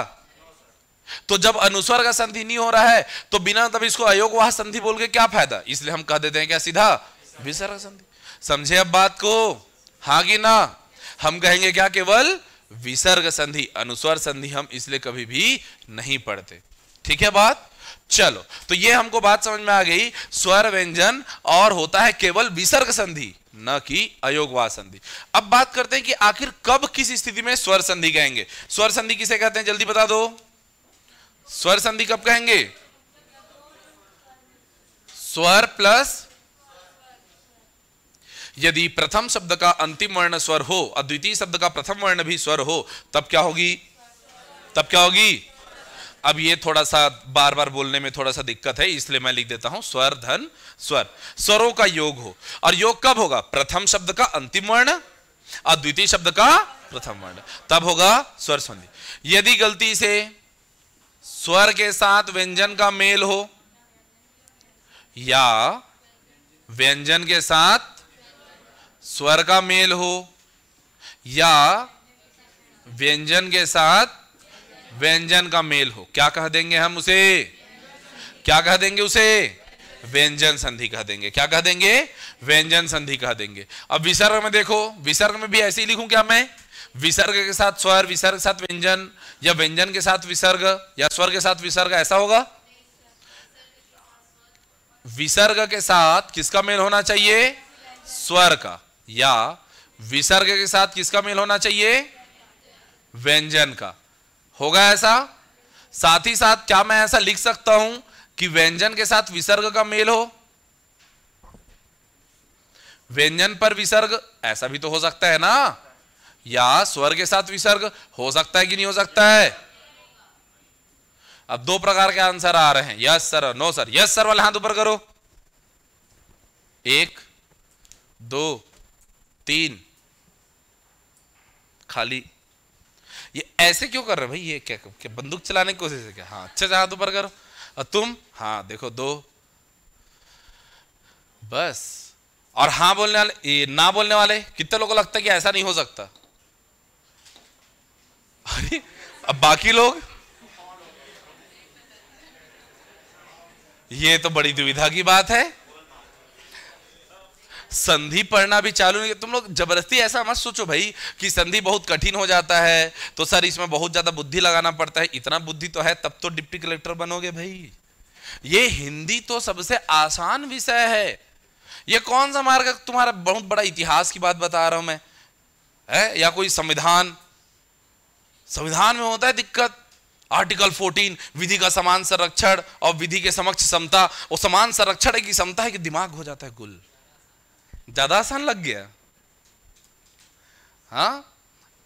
तो जब अनुस्वर का संधि नहीं हो रहा है तो बिना तब इसको अयोग वह संधि बोल के क्या फायदा इसलिए हम कह देते हैं क्या सीधा विसर्ग संधि समझे अब बात को हाँ कि ना हम कहेंगे क्या केवल विसर्ग संधि अनुस्वर संधि हम इसलिए कभी भी नहीं पढ़ते ठीक है बात चलो तो ये हमको बात समझ में आ गई स्वर व्यंजन और होता है केवल विसर्ग संधि न कि अयोगवा संधि अब बात करते हैं कि आखिर कब किस स्थिति में स्वर संधि कहेंगे स्वर संधि किसे कहते हैं जल्दी बता दो स्वर संधि कब कहेंगे स्वर प्लस यदि प्रथम शब्द का अंतिम वर्ण स्वर हो अद्वितीय शब्द का प्रथम वर्ण भी स्वर हो तब क्या होगी तब क्या होगी अब ये थोड़ा सा बार बार बोलने में थोड़ा सा दिक्कत है इसलिए मैं लिख देता हूं स्वर धन स्वर स्वरों का योग हो और योग कब होगा प्रथम शब्द का अंतिम वर्ण और द्वितीय शब्द का प्रथम वर्ण तब होगा स्वर संधि यदि गलती से स्वर के साथ व्यंजन का मेल हो या व्यंजन के साथ स्वर का मेल हो या व्यंजन के साथ व्यंजन का मेल हो क्या कह देंगे हम उसे क्या कह देंगे उसे व्यंजन संधि कह देंगे क्या कह देंगे व्यंजन संधि कह देंगे अब विसर्ग में देखो विसर्ग में भी ऐसे ही लिखूं क्या मैं विसर्ग के साथ स्वर विसर्ग के साथ व्यंजन या व्यंजन के साथ विसर्ग या स्वर के साथ विसर्ग ऐसा होगा विसर्ग के साथ किसका मेल होना चाहिए स्वर का या विसर्ग के साथ किसका मेल होना चाहिए व्यंजन का होगा ऐसा साथ ही साथ क्या मैं ऐसा लिख सकता हूं कि व्यंजन के साथ विसर्ग का मेल हो व्यंजन पर विसर्ग ऐसा भी तो हो सकता है ना या स्वर के साथ विसर्ग हो सकता है कि नहीं हो सकता है अब दो प्रकार के आंसर आ रहे हैं yes sir no sir yes sir वाले हाथ ऊपर करो एक दो तीन खाली ये ऐसे क्यों कर रहे भाई ये क्या, क्या बंदूक चलाने की कोशिश है क्या हाँ अच्छे से हाथ ऊपर करो और तुम हाँ देखो दो बस और हाँ बोलने वाले ना बोलने वाले कितने लोगों को लगता है कि ऐसा नहीं हो सकता अरे अब बाकी लोग ये तो बड़ी दुविधा की बात है संधि पढ़ना भी चालू नहीं तुम लोग जबरदस्ती ऐसा मत सोचो भाई कि संधि बहुत कठिन हो जाता है तो सर इसमें बहुत ज्यादा बुद्धि लगाना पड़ता है इतना बुद्धि तो है तब तो डिप्टी कलेक्टर बनोगे भाई ये हिंदी तो सबसे आसान विषय है ये कौन सा मार्ग तुम्हारा बहुत बड़ा इतिहास की बात बता रहा हूं मैं है या कोई संविधान संविधान में होता है दिक्कत आर्टिकल 14 विधि का समान संरक्षण और विधि के समक्ष समता वो समान संरक्षण की समता है कि दिमाग हो जाता है गुल ज्यादा आसान लग गया हा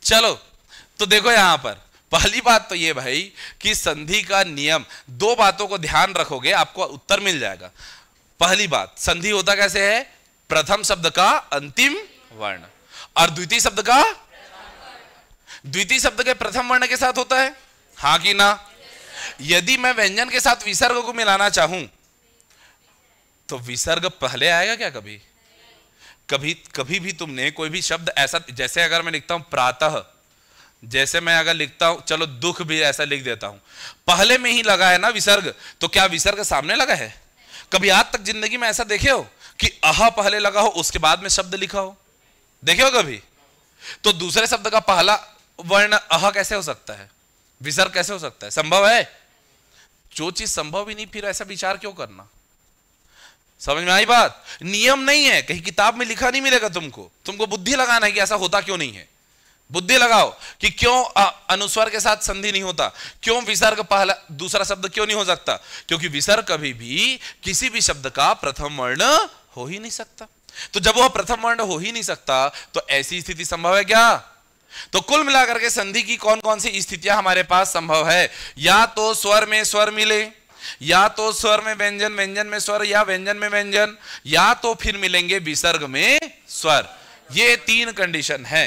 चलो तो देखो यहां पर पहली बात तो ये भाई कि संधि का नियम दो बातों को ध्यान रखोगे आपको उत्तर मिल जाएगा पहली बात संधि होता कैसे है प्रथम शब्द का अंतिम वर्ण और द्वितीय शब्द का द्वितीय शब्द के प्रथम वर्ण के साथ होता है हा कि ना यदि मैं व्यंजन के साथ विसर्ग को मिलाना चाहूं तो विसर्ग पहले आएगा क्या कभी कभी कभी भी तुमने कोई भी शब्द ऐसा जैसे अगर मैं लिखता हूं प्रातः जैसे मैं अगर लिखता हूं चलो दुख भी ऐसा लिख देता हूं पहले में ही लगा है ना विसर्ग तो क्या विसर्ग सामने लगा है कभी आज तक जिंदगी में ऐसा देखे हो कि अह पहले लगा हो उसके बाद में शब्द लिखा हो देखे हो कभी तो दूसरे शब्द का पहला वर्ण अह कैसे हो सकता है विसर्ग कैसे हो सकता है संभव है जो चीज संभव ही नहीं फिर ऐसा विचार क्यों करना समझ में आई बात नियम नहीं है कहीं किताब में लिखा नहीं मिलेगा तुमको तुमको बुद्धि लगाना है कि ऐसा होता क्यों नहीं है बुद्धि लगाओ कि क्यों अनुस्वर के साथ संधि नहीं होता क्यों विसर्ग पहला दूसरा शब्द क्यों नहीं हो सकता क्योंकि विसर्ग कभी भी किसी भी शब्द का प्रथम वर्ण हो ही नहीं सकता तो जब वह प्रथम वर्ण हो ही नहीं सकता तो ऐसी स्थिति संभव है क्या तो कुल मिलाकर के संधि की कौन कौन सी स्थितियां हमारे पास संभव है या तो स्वर में स्वर मिले या तो स्वर में व्यंजन व्यंजन में स्वर या व्यंजन में व्यंजन या तो फिर मिलेंगे विसर्ग में स्वर ये तीन कंडीशन है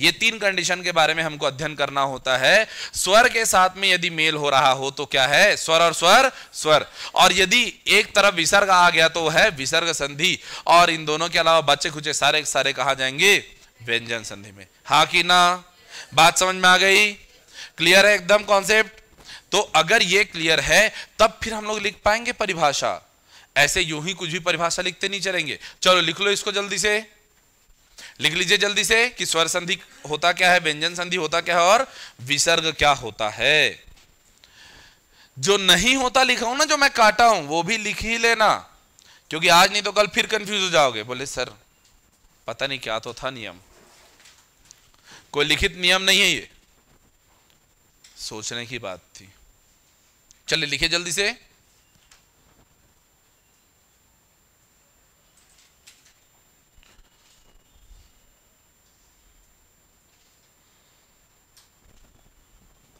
ये तीन कंडीशन के बारे में हमको अध्ययन करना होता है स्वर के साथ में यदि मेल हो रहा हो तो क्या है स्वर और स्वर स्वर और यदि एक तरफ विसर्ग आ गया तो है विसर्ग संधि और इन दोनों के अलावा बच्चे खुचे सारे सारे कहा जाएंगे व्यंजन संधि में हा कि ना बात समझ में आ गई क्लियर है एकदम कॉन्सेप्ट तो अगर ये क्लियर है तब फिर हम लोग लिख पाएंगे परिभाषा ऐसे यूं ही कुछ भी परिभाषा लिखते नहीं चलेंगे चलो लिख लो इसको जल्दी से लिख लीजिए जल्दी से कि स्वर संधि होता क्या है व्यंजन संधि होता क्या है और विसर्ग क्या होता है जो नहीं होता लिखा हूं ना जो मैं काटा हूं वो भी लिख ही लेना क्योंकि आज नहीं तो कल फिर कंफ्यूज हो जाओगे बोले सर पता नहीं क्या तो था नियम कोई लिखित नियम नहीं है ये सोचने की बात थी चलिए लिखिए जल्दी से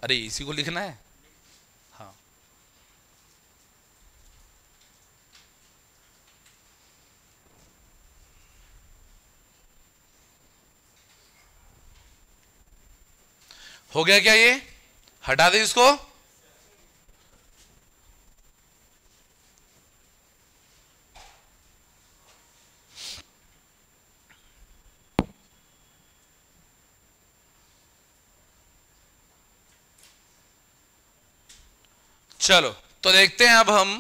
अरे इसी को लिखना है हो गया क्या ये हटा दे इसको चलो तो देखते हैं अब हम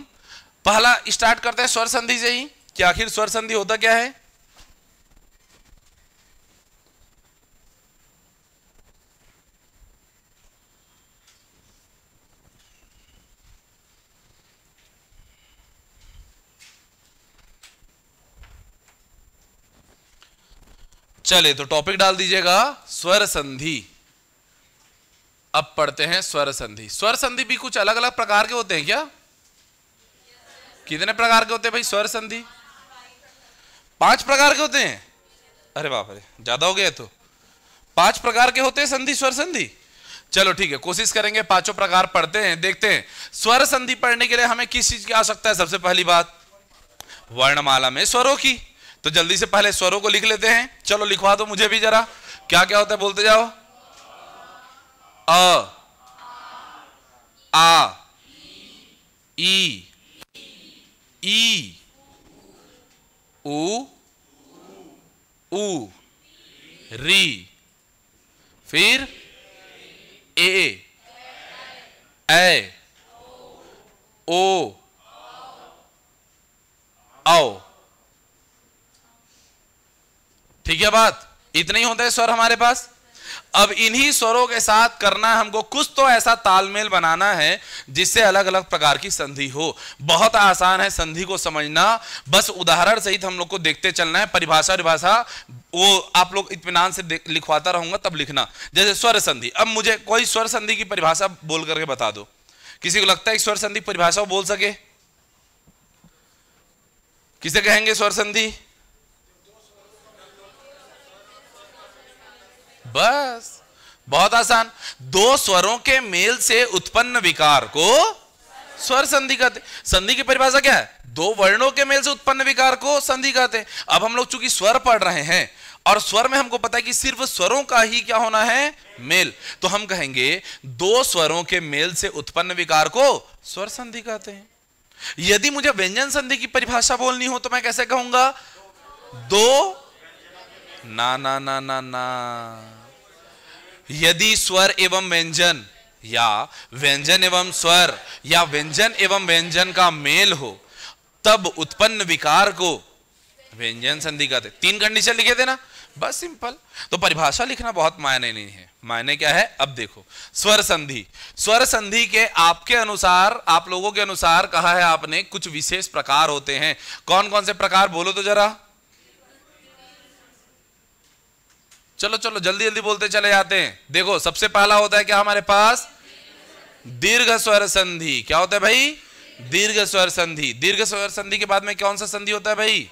पहला स्टार्ट करते हैं स्वर संधि से ही कि आखिर स्वर संधि होता क्या है चले तो टॉपिक डाल दीजिएगा स्वर संधि अब पढ़ते हैं स्वर संधि स्वर संधि भी कुछ अलग अलग प्रकार के होते हैं क्या कितने प्रकार के होते हैं भाई स्वर संधि पांच प्रकार के होते हैं अरे बाप रे ज्यादा हो गया तो पांच प्रकार के होते हैं संधि स्वर संधि चलो ठीक है कोशिश करेंगे पांचों प्रकार पढ़ते हैं देखते हैं स्वर संधि पढ़ने के लिए हमें किस चीज की आवश्यकता है सबसे पहली बात वर्णमाला में स्वरों की तो जल्दी से पहले स्वरों को लिख लेते हैं चलो लिखवा दो मुझे भी जरा क्या क्या होता है बोलते जाओ अ आ ई ई ऊ ऊ री फिर ए ए ओ औ ठीक है बात इतने ही होते हैं स्वर हमारे पास अब इन्हीं स्वरों के साथ करना हमको कुछ तो ऐसा तालमेल बनाना है जिससे अलग अलग प्रकार की संधि हो बहुत आसान है संधि को समझना बस उदाहरण सहित हम लोग को देखते चलना है परिभाषा परिभाषा वो आप लोग इतमान से लिखवाता रहूंगा तब लिखना जैसे स्वर संधि अब मुझे कोई स्वर संधि की परिभाषा बोल करके बता दो किसी को लगता है स्वर संधि परिभाषा बोल सके किसे कहेंगे स्वर संधि बस बहुत आसान दो स्वरों के मेल से उत्पन्न विकार को स्वर संधि कहते संधि की परिभाषा क्या है दो वर्णों के मेल से उत्पन्न विकार को संधि कहते अब हम लोग चूंकि स्वर पढ़ रहे हैं और स्वर में हमको पता है कि सिर्फ स्वरों का ही क्या होना है मेल तो हम कहेंगे दो स्वरों के मेल से उत्पन्न विकार को स्वर संधि कहते हैं यदि मुझे व्यंजन संधि की परिभाषा बोलनी हो तो मैं कैसे कहूंगा दो ना ना ना ना ना यदि स्वर एवं व्यंजन या व्यंजन एवं स्वर या व्यंजन एवं व्यंजन का मेल हो तब उत्पन्न विकार को व्यंजन संधि कहते तीन कंडीशन लिखे थे ना बस सिंपल तो परिभाषा लिखना बहुत मायने नहीं है मायने क्या है अब देखो स्वर संधि स्वर संधि के आपके अनुसार आप लोगों के अनुसार कहा है आपने कुछ विशेष प्रकार होते हैं कौन कौन से प्रकार बोलो तो जरा चलो चलो जल्दी जल्दी बोलते चले जाते हैं देखो सबसे पहला होता है क्या हमारे पास दीर्घ स्वर संधि क्या होता है भाई दीर्घ स्वर संधि दीर्घ स्वर संधि के बाद में कौन सा संधि होता है भाई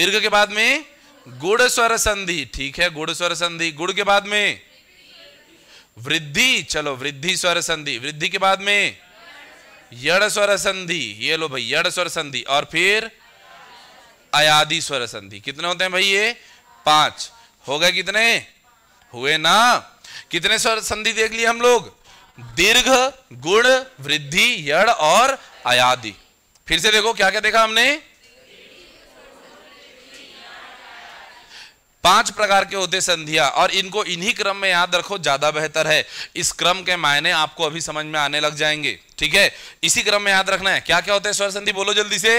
दीर्घ के बाद में गुड़ स्वर संधि ठीक है गुड़ स्वर संधि गुड़ के बाद में वृद्धि चलो वृद्धि स्वर संधि वृद्धि के बाद में यड़ स्वर संधि ये लो भाई यड़ स्वर संधि और फिर अयादि स्वर संधि कितने होते हैं भाई ये पांच हो गए कितने हुए ना कितने स्वर संधि देख लिए हम लोग दीर्घ गुण वृद्धि यड़ और अयादि फिर से देखो क्या क्या देखा हमने पांच प्रकार के होते संधिया और इनको इन्हीं क्रम में याद रखो ज्यादा बेहतर है इस क्रम के मायने आपको अभी समझ में आने लग जाएंगे ठीक है इसी क्रम में याद रखना है क्या क्या होते हैं स्वर संधि बोलो जल्दी से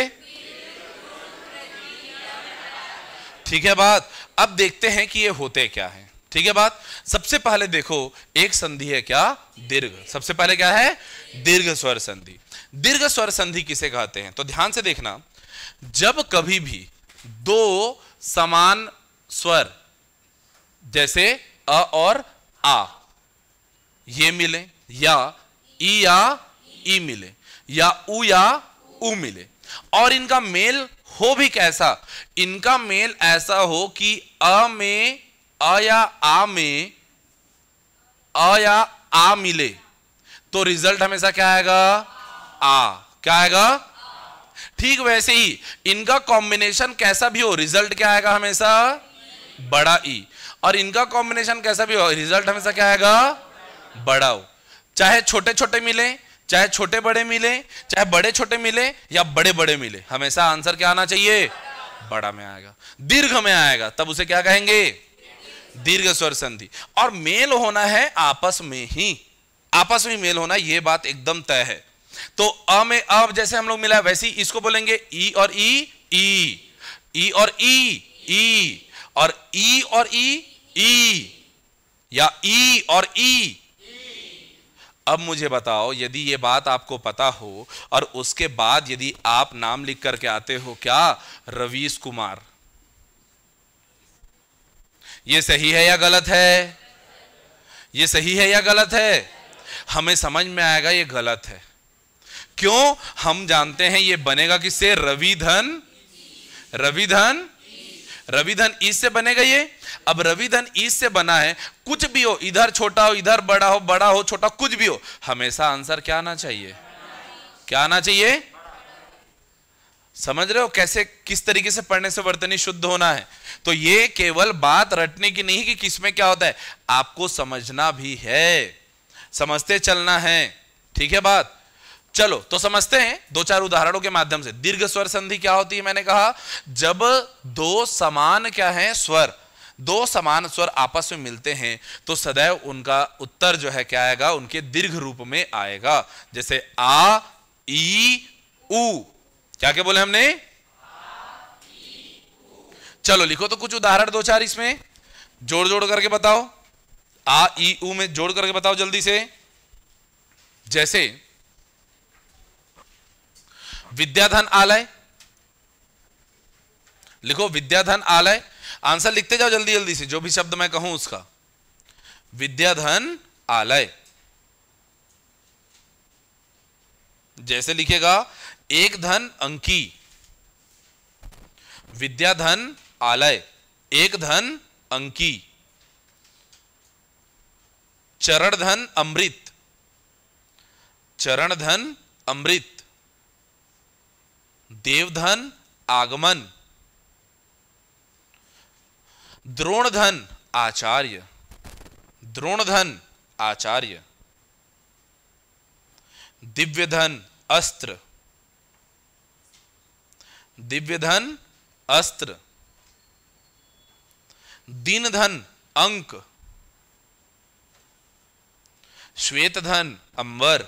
ठीक है बात अब देखते हैं कि ये होते क्या है ठीक है बात सबसे पहले देखो एक संधि है क्या दीर्घ सबसे पहले क्या है दीर्घ स्वर संधि दीर्घ स्वर संधि किसे कहते हैं तो ध्यान से देखना जब कभी भी दो समान स्वर जैसे अ और आ ये मिले या ई या ई मिले या उ या ऊ मिले और इनका मेल हो भी कैसा इनका मेल ऐसा हो कि अ में अ या आ में अ या आ मिले तो रिजल्ट हमेशा क्या आएगा आ क्या आएगा ठीक वैसे ही इनका कॉम्बिनेशन कैसा भी हो रिजल्ट क्या आएगा हमेशा बड़ा ई और इनका कॉम्बिनेशन कैसा भी हो रिजल्ट हमेशा क्या आएगा बड़ा हो चाहे छोटे छोटे मिले चाहे छोटे बड़े मिले चाहे बड़े छोटे मिले या बड़े बड़े मिले हमेशा आंसर क्या आना चाहिए बड़ा में आएगा दीर्घ में आएगा तब उसे क्या कहेंगे दीर्घ स्वर संधि और मेल होना है आपस में ही आपस में मेल होना यह बात एकदम तय है तो अ में अब जैसे हम लोग मिला वैसे इसको बोलेंगे ई और ई ई ई और ई ई और ई और ई ई या ई और ई अब मुझे बताओ यदि ये बात आपको पता हो और उसके बाद यदि आप नाम लिख करके आते हो क्या रवीश कुमार ये सही है या गलत है ये सही है या गलत है हमें समझ में आएगा ये गलत है क्यों हम जानते हैं ये बनेगा किससे रविधन रविधन रविधन इससे बनेगा ये अब रवि धन से बना है कुछ भी हो इधर छोटा हो इधर बड़ा हो बड़ा हो छोटा कुछ भी हो हमेशा आंसर क्या आना चाहिए क्या आना चाहिए समझ रहे हो कैसे किस तरीके से पढ़ने से वर्तनी शुद्ध होना है तो ये केवल बात रटने की नहीं कि किसमें क्या होता है आपको समझना भी है समझते चलना है ठीक है बात चलो तो समझते हैं दो चार उदाहरणों के माध्यम से दीर्घ स्वर संधि क्या होती है मैंने कहा जब दो समान क्या है स्वर दो समान स्वर आपस में मिलते हैं तो सदैव उनका उत्तर जो है क्या आएगा उनके दीर्घ रूप में आएगा जैसे आ ई उ क्या क्या बोले हमने चलो लिखो तो कुछ उदाहरण दो चार इसमें जोड़ जोड़ करके बताओ आ ई उ में जोड़ करके बताओ जल्दी से जैसे विद्याधन आलय लिखो विद्याधन आलय आंसर लिखते जाओ जल्दी जल्दी से जो भी शब्द मैं कहूं उसका विद्याधन आलय जैसे लिखेगा एक धन अंकी विद्याधन आलय एक धन अंकी चरण धन अमृत चरण धन अमृत देवधन आगमन द्रोणधन आचार्य द्रोणधन आचार्य दिव्यधन अस्त्र दिव्यधन अस्त्र दीनधन अंक श्वेतधन अंबर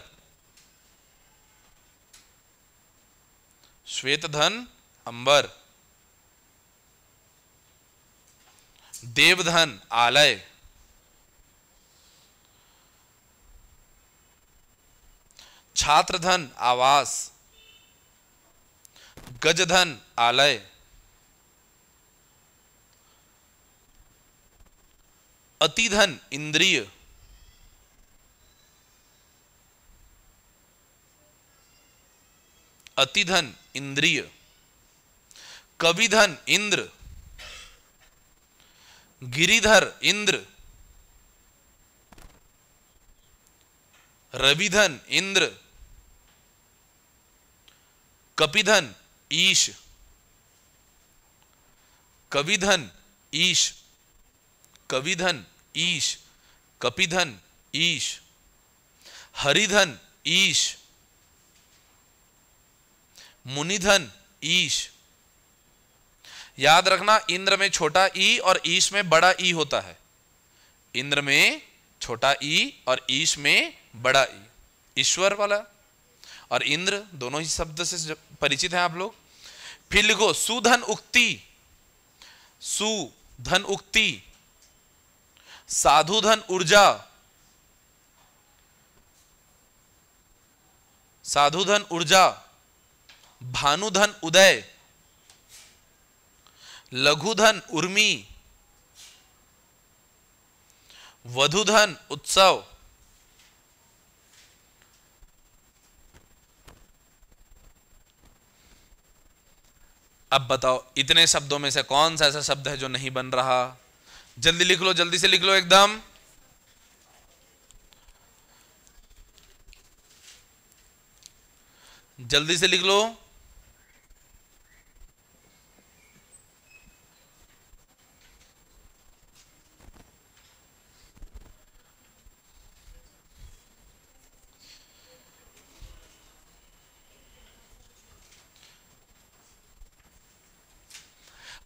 श्वेतधन अंबर देवधन आलय छात्रधन आवास गजधन आलय अतिधन इंद्रिय अतिधन इंद्रिय कविधन इंद्र गिरिधर इंद्र रविधन इंद्र कपिधन ईश कविधन ईश कविधन ईश कपिधन ईश हरिधन ईश मुनिधन ईश याद रखना इंद्र में छोटा ई और ईश में बड़ा ई होता है इंद्र में छोटा ई और ईश में बड़ा ई ईश्वर वाला और इंद्र दोनों ही शब्द से परिचित हैं आप लोग फिर लिखो सुधन उक्ति सुधन उक्ति साधु धन ऊर्जा साधु धन ऊर्जा भानुधन उदय लघुधन उर्मी वधुधन उत्सव अब बताओ इतने शब्दों में से कौन सा ऐसा शब्द है जो नहीं बन रहा जल्दी लिख लो जल्दी से लिख लो एकदम जल्दी से लिख लो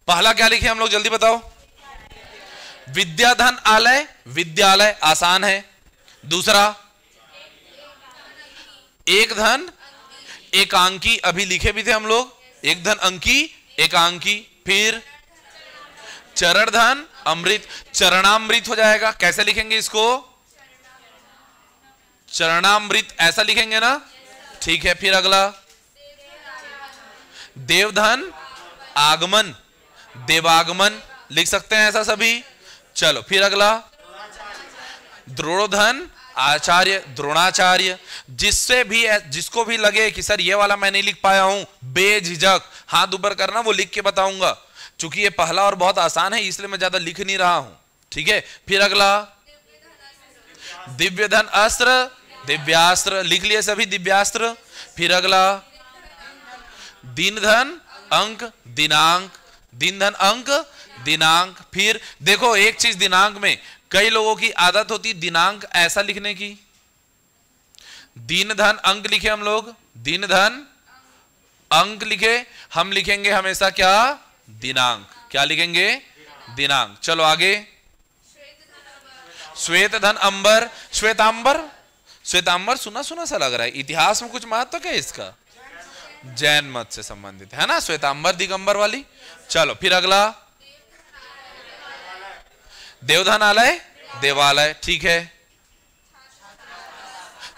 पहला क्या लिखे हम लोग जल्दी बताओ विद्याधन आलय विद्यालय आसान है दूसरा एक धन एकांकी अभी लिखे भी थे हम लोग एक धन अंकी एकांकी फिर चरण धन अमृत चरणामृत हो जाएगा कैसे लिखेंगे इसको चरणामृत ऐसा लिखेंगे ना ठीक है फिर अगला देवधन आगमन देवागमन लिख सकते हैं ऐसा सभी चलो फिर अगला द्रोधन आचार्य द्रोणाचार्य जिससे भी जिसको भी लगे कि सर ये वाला मैं नहीं लिख पाया हूं बेझिझक हाथ ऊपर करना वो लिख के बताऊंगा चूंकि ये पहला और बहुत आसान है इसलिए मैं ज्यादा लिख नहीं रहा हूं ठीक है फिर अगला दिव्य धन अस्त्र दिव्यास्त्र लिख लिए सभी दिव्यास्त्र फिर अगला दिन धन अंक दिनांक दिन धन अंक दिनांक फिर देखो एक चीज दिनांक में कई लोगों की आदत होती दिनांक ऐसा लिखने की दिन धन अंक लिखे हम लोग दिन धन अंक लिखे हम लिखेंगे हमेशा क्या दिनांक क्या लिखेंगे दिनांक चलो आगे श्वेत धन अंबर श्वेतांबर श्वेतांबर सुना सुना सा लग रहा है इतिहास में कुछ महत्व तो क्या है इसका जैन मत से संबंधित है ना श्वेतांबर दिगंबर वाली चलो फिर अगला देवधन आलय देवालय ठीक है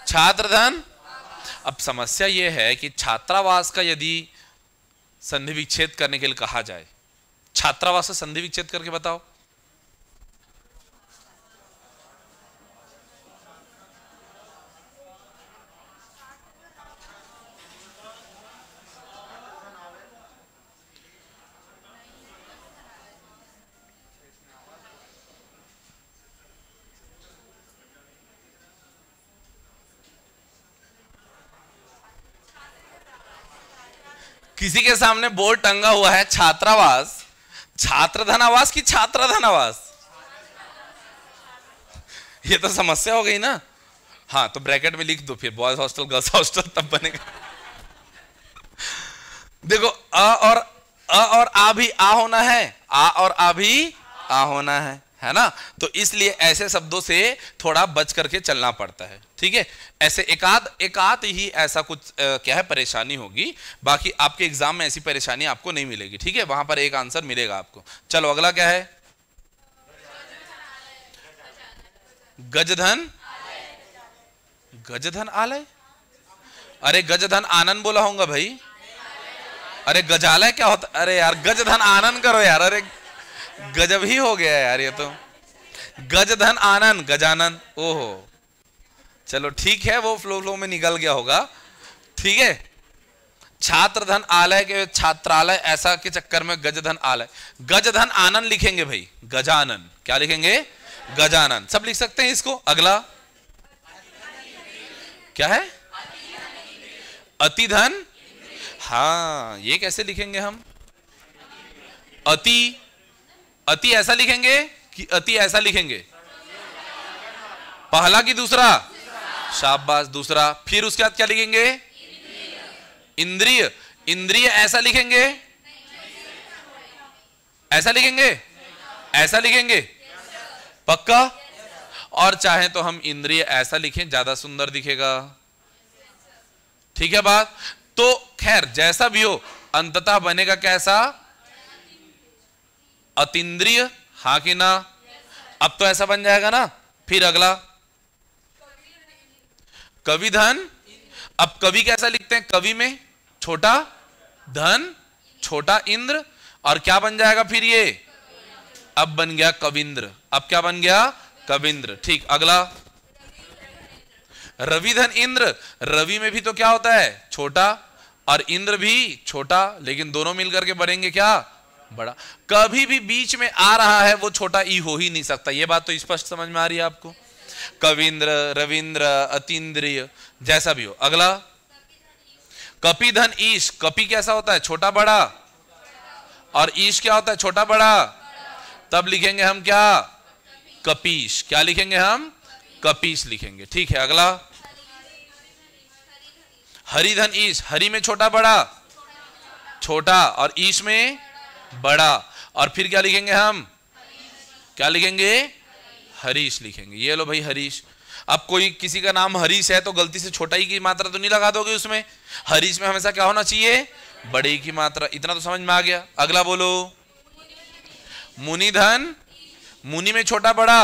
छात्रधन अब समस्या यह है कि छात्रावास का यदि संधि विच्छेद करने के लिए कहा जाए छात्रावास से संधि विच्छेद करके बताओ किसी के सामने बोर्ड टंगा हुआ है छात्रावास छात्र धनावास की छात्रा धनावास ये तो समस्या हो गई ना हाँ तो ब्रैकेट में लिख दो फिर बॉयज हॉस्टल गर्ल्स हॉस्टल तब बनेगा देखो अ और अ और आ भी आ होना है आ और आ भी आ होना है है ना तो इसलिए ऐसे शब्दों से थोड़ा बच करके चलना पड़ता है ठीक है ऐसे एकाध एकाध ही ऐसा कुछ आ, क्या है परेशानी होगी बाकी आपके एग्जाम में ऐसी परेशानी आपको नहीं मिलेगी ठीक है वहां पर एक आंसर मिलेगा आपको चलो अगला क्या है गजधन गजधन आलय अरे गजधन आनंद बोला होगा भाई अरे गजालय क्या होता अरे यार गजधन आनंद करो यार अरे गजब ही हो गया यार ये तो गजधन आनंद गजानन ओहो चलो ठीक है वो फ्लो फ्लो में निकल गया होगा ठीक है छात्र धन आलय के छात्रालय ऐसा के चक्कर में गजधन आलय गजधन आनंद लिखेंगे भाई गजानन क्या लिखेंगे गजानन सब लिख सकते हैं इसको अगला क्या है अति धन हाँ ये कैसे लिखेंगे हम अति अति ऐसा लिखेंगे कि अति ऐसा लिखेंगे पहला कि दूसरा शाबाश दूसरा फिर उसके बाद क्या लिखेंगे इंद्रिय इंद्रिय ऐसा लिखेंगे ऐसा लिखेंगे ऐसा लिखेंगे पक्का और चाहे तो हम इंद्रिय ऐसा लिखें ज्यादा सुंदर दिखेगा ठीक है बात तो खैर जैसा भी हो अंततः बनेगा कैसा अतिद्रिय हा कि ना अब तो ऐसा बन जाएगा ना फिर अगला कवि धन अब कवि कैसा लिखते हैं कवि में छोटा धन छोटा इंद्र और क्या बन जाएगा फिर ये अब बन गया कविंद्र अब क्या बन गया कविंद्र ठीक अगला रवि धन इंद्र रवि में भी तो क्या होता है छोटा और इंद्र भी छोटा लेकिन दोनों मिलकर के बनेंगे क्या बड़ा कभी भी बीच में आ रहा है वो छोटा ई हो ही नहीं सकता ये बात तो स्पष्ट समझ में आ रही है आपको कविंद्र रविंद्र अतीन्द्रिय जैसा भी हो अगला कपिधन ईश कपि कैसा होता है छोटा बड़ा और ईश क्या होता है छोटा बड़ा तब लिखेंगे हम क्या कपीश क्या लिखेंगे हम कपीश लिखेंगे ठीक है अगला हरिधन ईश हरि में छोटा बड़ा छोटा और ईश में बड़ा और फिर क्या लिखेंगे हम क्या लिखेंगे हरीश लिखेंगे ये लो भाई हरीश अब कोई किसी का नाम हरीश है तो गलती से छोटा ही की मात्रा तो नहीं लगा दोगे उसमें हरीश में हमेशा क्या होना चाहिए बड़े की मात्रा इतना तो समझ में आ गया अगला बोलो मुनि धन मुनि में छोटा बड़ा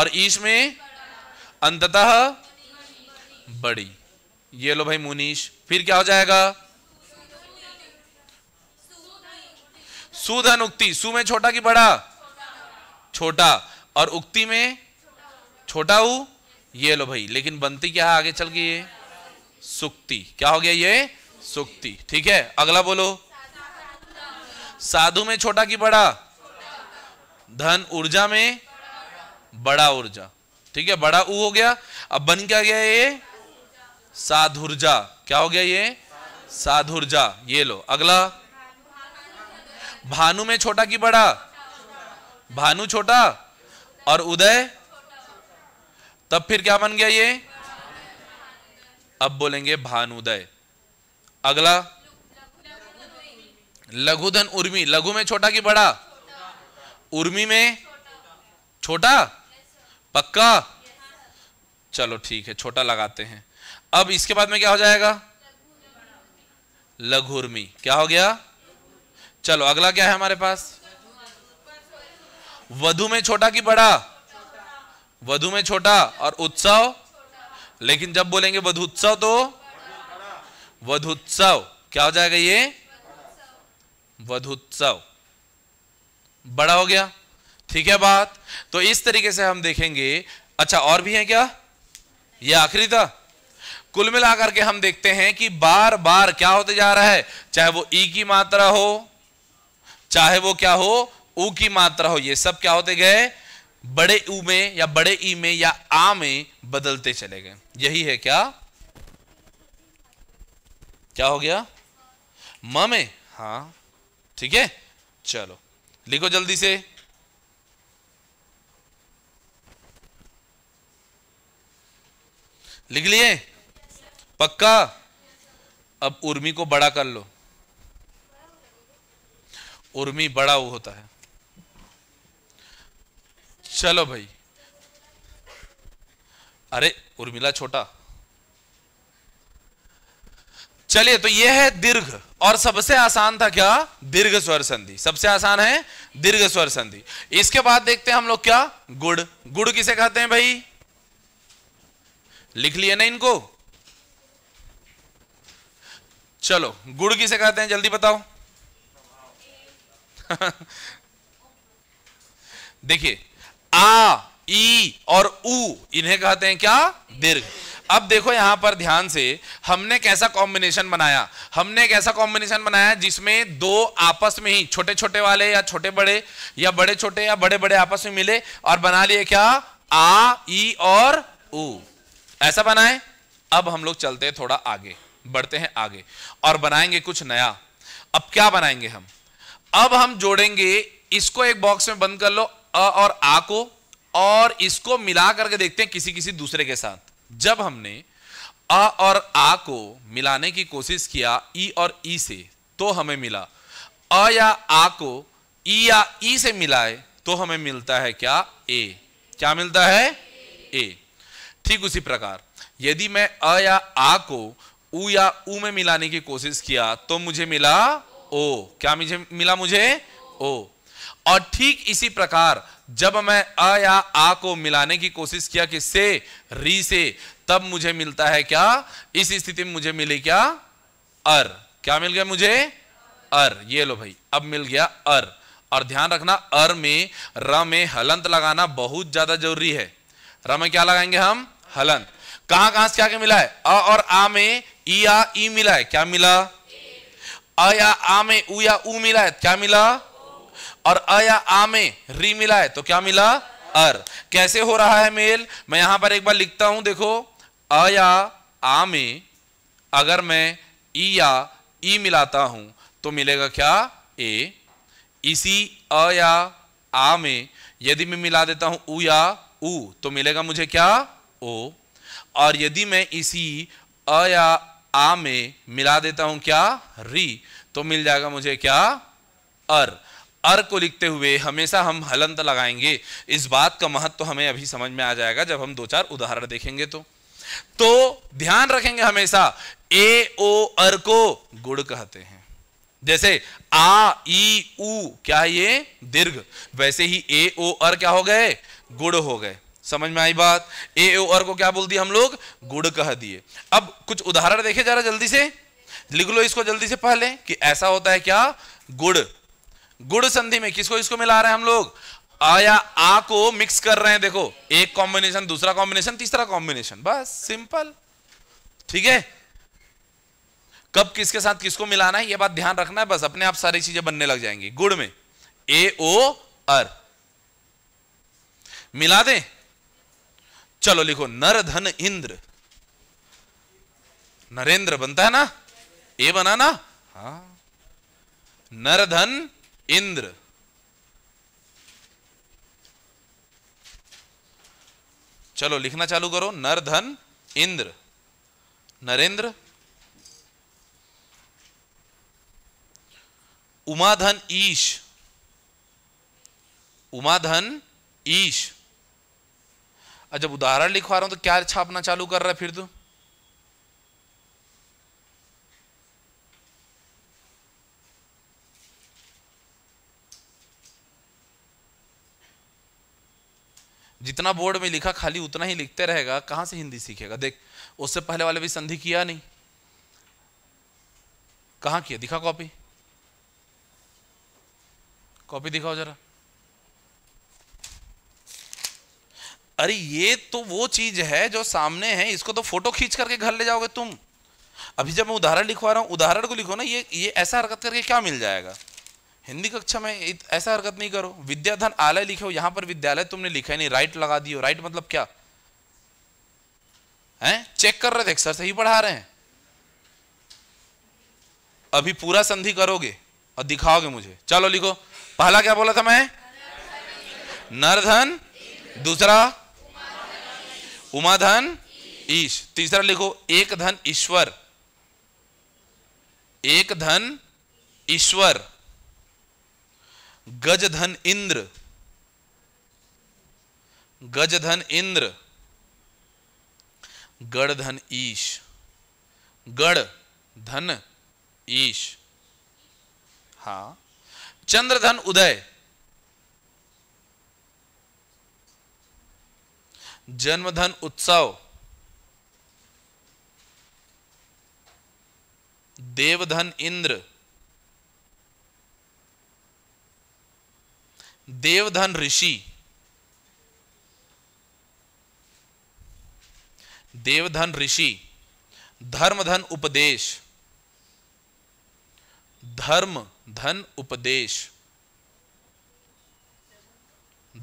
और ईश में अंततः बड़ी ये लो भाई मुनीश फिर क्या हो जाएगा सुधन उक्ति सु में छोटा कि बड़ा छोटा और उक्ति में छोटा हु ये लो भाई लेकिन बनती क्या है आगे चल के ये सुक्ति क्या हो गया ये सुक्ति ठीक है अगला बोलो साधु में छोटा कि बड़ा धन ऊर्जा में बड़ा ऊर्जा ठीक है बड़ा ऊ हो गया अब बन क्या गया ये साधुर्जा क्या हो गया ये साधुर्जा ये लो अगला भानु में छोटा कि बड़ा भानु छोटा और उदय तब फिर क्या बन गया ये अब बोलेंगे भानुदय अगला लघुधन उर्मी लघु में छोटा कि बड़ा उर्मी में छोटा पक्का चलो ठीक है छोटा लगाते हैं अब इसके बाद में क्या हो जाएगा लघुर्मी क्या हो गया चलो अगला क्या है हमारे पास वधु में छोटा कि बड़ा वधु में छोटा और उत्सव लेकिन जब बोलेंगे वधुत्सव तो वधुत्सव क्या हो जाएगा ये वधुत्सव बड़ा हो गया ठीक है बात तो इस तरीके से हम देखेंगे अच्छा और भी है क्या ये आखिरी था कुल मिलाकर के हम देखते हैं कि बार बार क्या होते जा रहा है चाहे वो ई की मात्रा हो चाहे वो क्या हो ऊ की मात्रा हो ये सब क्या होते गए बड़े ऊ में या बड़े ई में या आ में बदलते चले गए यही है क्या क्या हो गया म में हा ठीक है चलो लिखो जल्दी से लिख लिए पक्का अब उर्मी को बड़ा कर लो उर्मी बड़ा वो होता है चलो भाई अरे उर्मिला छोटा चलिए तो यह है दीर्घ और सबसे आसान था क्या दीर्घ स्वर संधि सबसे आसान है दीर्घ स्वर संधि इसके बाद देखते हैं हम लोग क्या गुड़ गुड़ किसे कहते हैं भाई लिख लिए ना इनको चलो गुड़ किसे कहते हैं जल्दी बताओ देखिए आ ई और ऊ इन्हें कहते हैं क्या दीर्घ अब देखो यहां पर ध्यान से हमने कैसा कॉम्बिनेशन बनाया हमने कैसा कॉम्बिनेशन बनाया जिसमें दो आपस में ही छोटे छोटे वाले या छोटे बड़े या बड़े छोटे या बड़े बड़े आपस में मिले और बना लिए क्या आ ई और ऊ ऐसा बनाए अब हम लोग चलते हैं थोड़ा आगे बढ़ते हैं आगे और बनाएंगे कुछ नया अब क्या बनाएंगे हम अब हम जोड़ेंगे इसको एक बॉक्स में बंद कर लो अ और आ को और इसको मिला करके देखते हैं किसी किसी दूसरे के साथ जब हमने अ और आ को मिलाने की कोशिश किया ई और ई से तो हमें मिला अ या आ को ई या ई से मिलाए तो हमें मिलता है क्या ए क्या मिलता है ए ठीक उसी प्रकार यदि मैं अ या आ को उ या ऊ में मिलाने की कोशिश किया तो मुझे मिला ओ क्या मुझे मिला मुझे ओ और ठीक इसी प्रकार जब मैं अ या आ को मिलाने की कोशिश किया किससे री से तब मुझे मिलता है क्या इस स्थिति में मुझे मिले क्या अर क्या मिल गया मुझे अर ये लो भाई अब मिल गया अर और ध्यान रखना अर में र में हलंत लगाना बहुत ज्यादा जरूरी है र में क्या लगाएंगे हम हलंत कहां कहां से क्या क्या मिला है अ और आ में ई आ ई मिला है क्या मिला अया आ में उया ऊ मिला है क्या मिला और अया आमे री मिला है तो क्या मिला अर कैसे हो रहा है मेल मैं यहां पर एक बार लिखता हूं देखो अया आमे अगर मैं ई या ई मिलाता हूं तो मिलेगा क्या ए इसी अ या आ में यदि मैं मिला देता हूं उ या उ तो मिलेगा मुझे क्या ओ और यदि मैं इसी अ या आ में मिला देता हूं क्या री तो मिल जाएगा मुझे क्या अर अर को लिखते हुए हमेशा हम हलंत लगाएंगे इस बात का महत्व तो हमें अभी समझ में आ जाएगा जब हम दो चार उदाहरण देखेंगे तो तो ध्यान रखेंगे हमेशा ए ओ अर को गुड़ कहते हैं जैसे आ ई उ क्या है ये दीर्घ वैसे ही ए ओ अर क्या हो गए गुड़ हो गए समझ में आई बात ए और को क्या बोल दिया हम लोग गुड़ कह दिए अब कुछ उदाहरण देखे जा रहा जल्दी से लिख लो इसको जल्दी से पहले कि ऐसा होता है क्या गुड़ गुड़ संधि में किसको इसको मिला रहे हैं हम लोग आया आ को मिक्स कर रहे हैं देखो एक कॉम्बिनेशन दूसरा कॉम्बिनेशन तीसरा कॉम्बिनेशन बस सिंपल ठीक है कब किसके साथ किसको मिलाना है यह बात ध्यान रखना है बस अपने आप सारी चीजें बनने लग जाएंगी गुड़ में ए ओ अर मिला दें चलो लिखो नर धन इंद्र नरेंद्र बनता है ना ए ना हाँ नरधन इंद्र चलो लिखना चालू करो नरधन इंद्र नरेंद्र उमाधन ईश उमाधन ईश जब उदाहरण लिखवा रहा हूं तो क्या छापना चालू कर रहा है फिर तू जितना बोर्ड में लिखा खाली उतना ही लिखते रहेगा कहां से हिंदी सीखेगा देख उससे पहले वाले भी संधि किया नहीं कहां किया दिखा कॉपी कॉपी दिखाओ जरा अरे ये तो वो चीज है जो सामने है इसको तो फोटो खींच करके घर ले जाओगे तुम अभी जब मैं उदाहरण लिखवा रहा हूँ उदाहरण को लिखो ना ये ये ऐसा हरकत करके क्या मिल जाएगा हिंदी कक्षा में ऐसा हरकत नहीं करो विद्याधन आलय लिखे हो यहाँ पर विद्यालय तुमने लिखा ही नहीं राइट लगा दियो राइट मतलब क्या है चेक कर रहे थे सर सही पढ़ा रहे हैं अभी पूरा संधि करोगे और दिखाओगे मुझे चलो लिखो पहला क्या बोला था मैं नरधन दूसरा उमा धन ईश तीसरा लिखो एक धन ईश्वर एक धन ईश्वर गज धन इंद्र गज धन इंद्र गढ़ धन ईश गढ़ धन ईश हा चंद्र धन उदय जन्मधन उत्सव देवधन इंद्र देवधन ऋषि देवधन ऋषि धर्मधन उपदेश धर्म धन उपदेश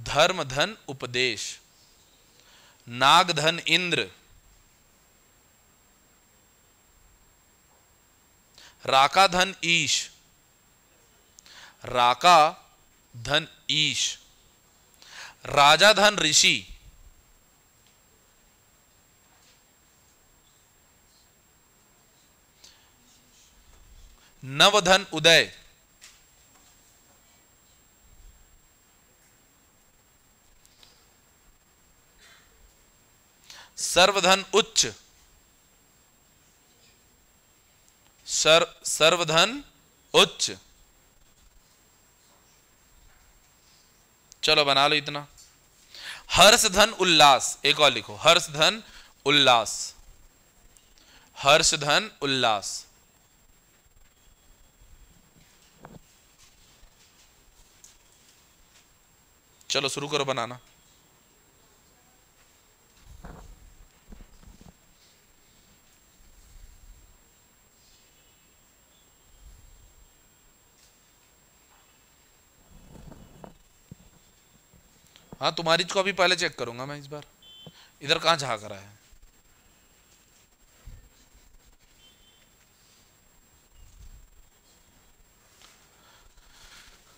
धर्म धन उपदेश नागधन इंद्र राका धन ईश राका धन ईश राजा धन ऋषि नवधन उदय सर्वधन उच्च सर, सर्वधन उच्च चलो बना लो इतना हर्ष धन उल्लास एक और लिखो हर्ष धन उल्लास हर्ष धन उल्लास चलो शुरू करो बनाना हाँ तुम्हारी कॉपी पहले चेक करूंगा मैं इस बार इधर कहाँ झाँक रहा है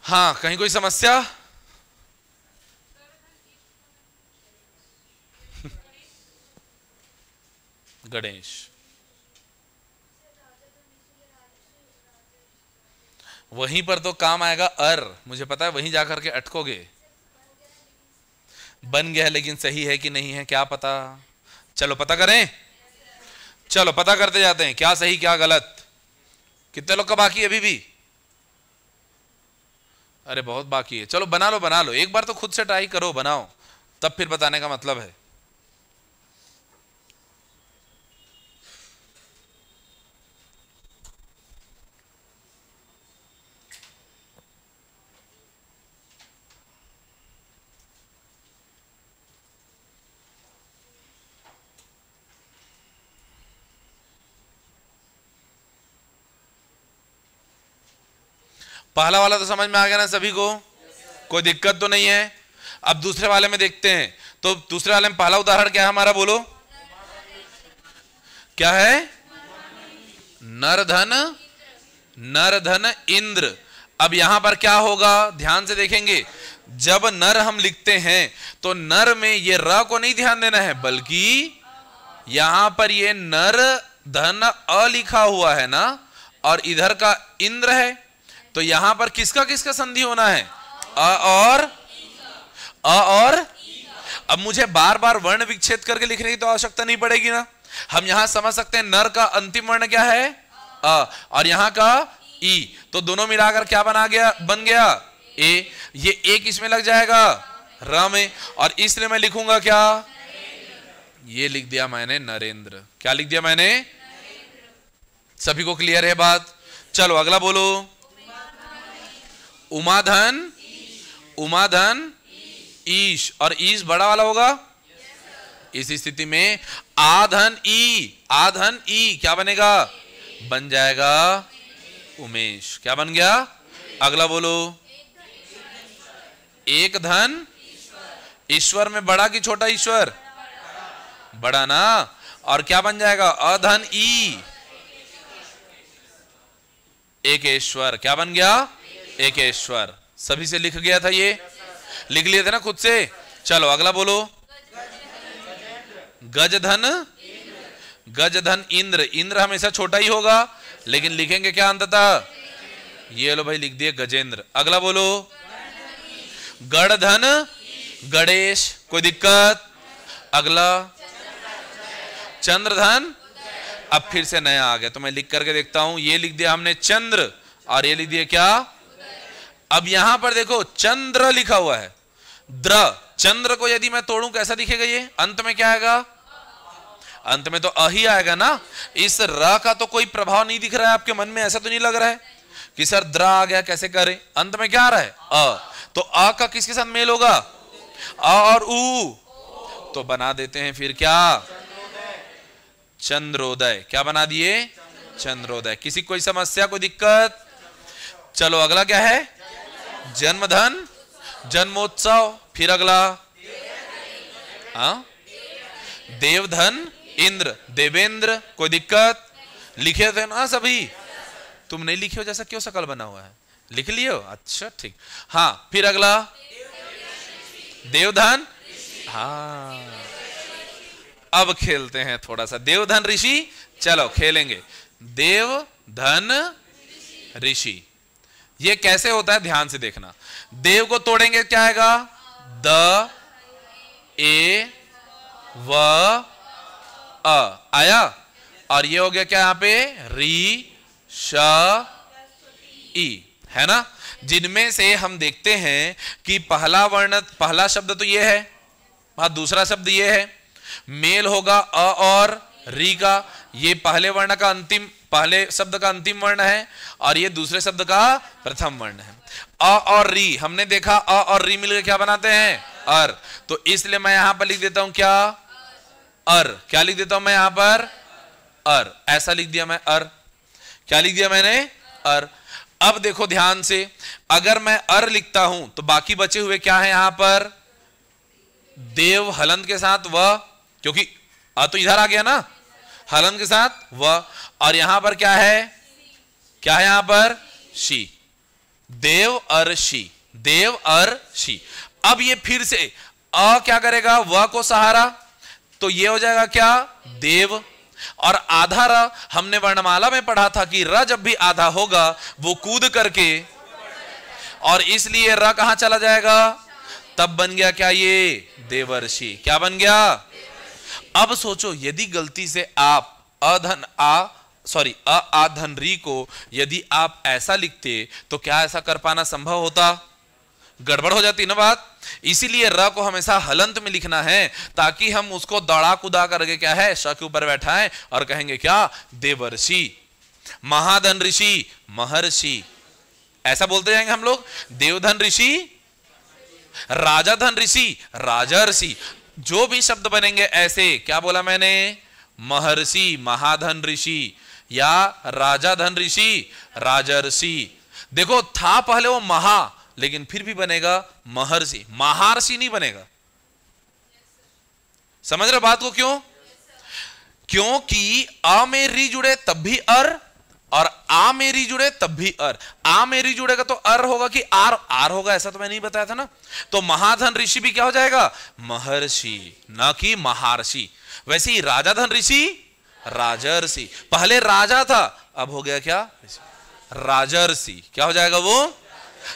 हाँ कहीं कोई समस्या गणेश वहीं पर तो काम आएगा अर मुझे पता है वहीं जाकर के अटकोगे बन गया है लेकिन सही है कि नहीं है क्या पता चलो पता करें चलो पता करते जाते हैं क्या सही क्या गलत कितने लोग का बाकी है अभी भी अरे बहुत बाकी है चलो बना लो बना लो एक बार तो खुद से ट्राई करो बनाओ तब फिर बताने का मतलब है पहला वाला तो समझ में आ गया ना सभी को कोई दिक्कत तो नहीं है अब दूसरे वाले में देखते हैं तो दूसरे वाले में पहला उदाहरण क्या है हमारा बोलो क्या है नरधन नरधन इंद्र अब यहां पर क्या होगा ध्यान से देखेंगे जब नर हम लिखते हैं तो नर में ये र को नहीं ध्यान देना है बल्कि यहां पर ये नर धन अ लिखा हुआ है ना और इधर का इंद्र है तो यहां पर किसका किसका संधि होना है अ और अ और अब मुझे बार बार वर्ण विच्छेद करके लिखने की तो आवश्यकता नहीं पड़ेगी ना हम यहां समझ सकते हैं नर का अंतिम वर्ण क्या है अ और यहां का ई तो दोनों मिलाकर क्या बना गया बन गया ए ये ए किसमें लग जाएगा र में और इसलिए मैं लिखूंगा क्या ये लिख दिया मैंने नरेंद्र क्या लिख दिया मैंने सभी को क्लियर है बात चलो अगला बोलो उमाधन उमाधन ईश और ईश बड़ा वाला होगा इस स्थिति में आधन ई आधन ई क्या बनेगा बन जाएगा उमेश क्या बन गया अगला बोलो एक धन ईश्वर में बड़ा कि छोटा ईश्वर बड़ा ना और क्या बन जाएगा अधन ई ईश्वर क्या बन गया एक ईश्वर सभी से लिख गया था ये लिख लिए थे ना खुद से चलो अगला बोलो गजधन गजधन इंद्र इंद्र हमेशा छोटा ही होगा लेकिन लिखेंगे क्या अंतता था ये लो भाई लिख दिए गजेंद्र अगला बोलो गढ़धन गणेश कोई दिक्कत अगला चंद्रधन अब फिर से नया आ गया तो मैं लिख करके देखता हूं ये लिख दिया हमने चंद्र और ये लिख दिया क्या अब यहां पर देखो चंद्र लिखा हुआ है द्र चंद्र को यदि मैं तोड़ू कैसा दिखेगा ये अंत में क्या आएगा अंत में तो अ ही आएगा ना इस र का तो कोई प्रभाव नहीं दिख रहा है आपके मन में ऐसा तो नहीं लग रहा है कि सर द्र आ गया कैसे करें अंत में क्या आ रहा है अ तो अ का किसके साथ मेल होगा अ और उ तो बना देते हैं फिर क्या चंद्रोदय क्या बना दिए चंद्रोदय किसी कोई समस्या कोई दिक्कत चलो अगला क्या है जन्मधन जन्मोत्सव फिर अगला हाँ? देवधन इंद्र देवेंद्र कोई दिक्कत लिखे थे ना सभी तुम नहीं लिखे हो जैसा क्यों सकल बना हुआ है लिख लियो अच्छा ठीक हाँ फिर अगला देवधन हाँ अब खेलते हैं थोड़ा सा देवधन ऋषि चलो खेलेंगे देव धन ऋषि ये कैसे होता है ध्यान से देखना देव को तोड़ेंगे क्या आएगा द ए व अ आया और ये हो गया क्या यहां पे री श ई है ना जिनमें से हम देखते हैं कि पहला वर्ण पहला शब्द तो ये है हाँ दूसरा शब्द ये है मेल होगा अ और री का ये पहले वर्ण का अंतिम पहले शब्द का अंतिम वर्ण है और ये दूसरे शब्द का प्रथम वर्ण है अ और री हमने देखा अ और री मिलकर क्या बनाते हैं अर तो इसलिए मैं यहां पर लिख देता हूं क्या अर क्या लिख देता हूं मैं यहां पर अर ऐसा लिख दिया मैं अर क्या लिख दिया मैंने अर अब देखो ध्यान से अगर मैं अर लिखता हूं तो बाकी बचे हुए क्या है यहां पर देव हलंत के साथ वह क्योंकि अ तो इधर आ गया ना हलन के साथ व और यहां पर क्या है क्या है यहां पर शी देव अर शी देव अर शी अब ये फिर से अ क्या करेगा व को सहारा तो ये हो जाएगा क्या देव और आधा र हमने वर्णमाला में पढ़ा था कि र जब भी आधा होगा वो कूद करके और इसलिए र कहां चला जाएगा तब बन गया क्या ये देवर्षि क्या बन गया अब सोचो यदि गलती से आप अधन आ सॉरी अ आधन री को यदि आप ऐसा लिखते तो क्या ऐसा कर पाना संभव होता गड़बड़ हो जाती ना बात इसीलिए र को हमेशा हलंत में लिखना है ताकि हम उसको दौड़ा कुदा करके क्या है श के ऊपर बैठाएं और कहेंगे क्या देवर्षि महाधन ऋषि महर्षि ऐसा बोलते जाएंगे हम लोग देवधन ऋषि राजा धन ऋषि राजर्षि जो भी शब्द बनेंगे ऐसे क्या बोला मैंने महर्षि महाधन ऋषि या राजा धन ऋषि राजर्षि देखो था पहले वो महा लेकिन फिर भी बनेगा महर्षि महर्षि नहीं बनेगा समझ रहे बात को क्यों क्योंकि अ में री जुड़े तब भी अर और आ मेरी जुड़े तब भी अर आ मेरी जुड़ेगा तो अर होगा कि आर आर होगा ऐसा तो मैं नहीं बताया था ना तो महाधन ऋषि भी क्या हो जाएगा महर्षि न कि महर्षि वैसे ही राजा धन ऋषि राजर्षि पहले राजा था अब हो गया क्या राजर्षि क्या हो जाएगा वो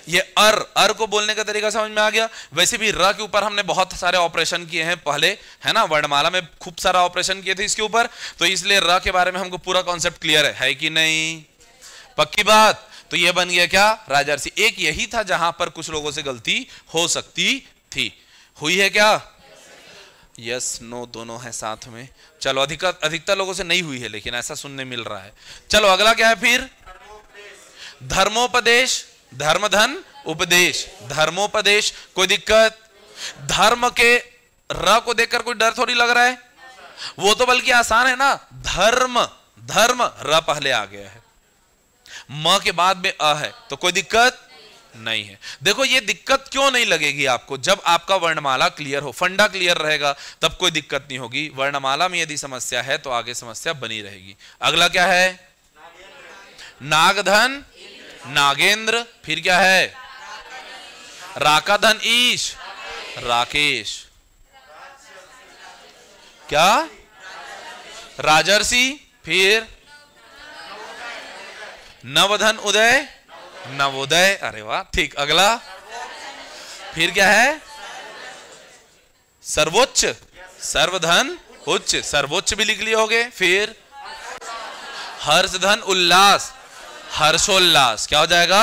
ये अर अर को बोलने का तरीका समझ में आ गया वैसे भी र के ऊपर हमने बहुत सारे ऑपरेशन किए हैं पहले है ना वर्णमाला में खूब सारा ऑपरेशन किए थे इसके ऊपर तो इसलिए र के बारे में हमको पूरा कॉन्सेप्ट क्लियर है, है कि नहीं पक्की बात तो ये बन गया क्या राजर्षि एक यही था जहां पर कुछ लोगों से गलती हो सकती थी हुई है क्या यस yes, नो no, दोनों है साथ में चलो अधिकतर अधिकतर लोगों से नहीं हुई है लेकिन ऐसा सुनने मिल रहा है चलो अगला क्या है फिर धर्मोपदेश धर्मोपदेश धर्म धन उपदेश धर्मोपदेश कोई दिक्कत धर्म के र को देखकर कोई डर थोड़ी लग रहा है वो तो बल्कि आसान है ना धर्म धर्म र पहले आ गया है म के बाद में अ है तो कोई दिक्कत नहीं है देखो ये दिक्कत क्यों नहीं लगेगी आपको जब आपका वर्णमाला क्लियर हो फंडा क्लियर रहेगा तब कोई दिक्कत नहीं होगी वर्णमाला में यदि समस्या है तो आगे समस्या बनी रहेगी अगला क्या है नागधन नागेंद्र फिर क्या है राकाधन ईश राकेश क्या राजर्षि फिर नवधन उदय नवोदय अरे वाह ठीक अगला फिर क्या है सर्वोच्च सर्वधन उच्च सर्वोच्च भी लिख लिए होगे फिर हर्षधन उल्लास हर्षोल्लास क्या हो जाएगा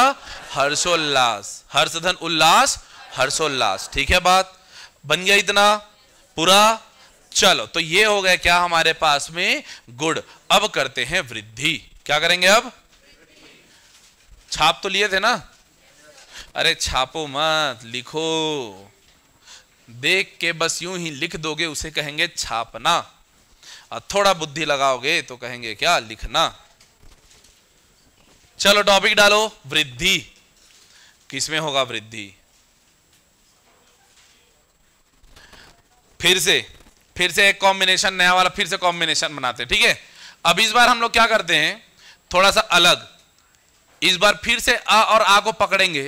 हर्षोल्लास हर्षधन उल्लास हर्षोल्लास ठीक है बात बन गया इतना पूरा चलो तो ये हो गया क्या हमारे पास में गुड़ अब करते हैं वृद्धि क्या करेंगे अब छाप तो लिए थे ना अरे छापो मत लिखो देख के बस यूं ही लिख दोगे उसे कहेंगे छापना और थोड़ा बुद्धि लगाओगे तो कहेंगे क्या लिखना चलो टॉपिक डालो वृद्धि किसमें होगा वृद्धि फिर से फिर से एक कॉम्बिनेशन नया वाला फिर से कॉम्बिनेशन बनाते हैं ठीक है अब इस बार हम लोग क्या करते हैं थोड़ा सा अलग इस बार फिर से अ और आ को पकड़ेंगे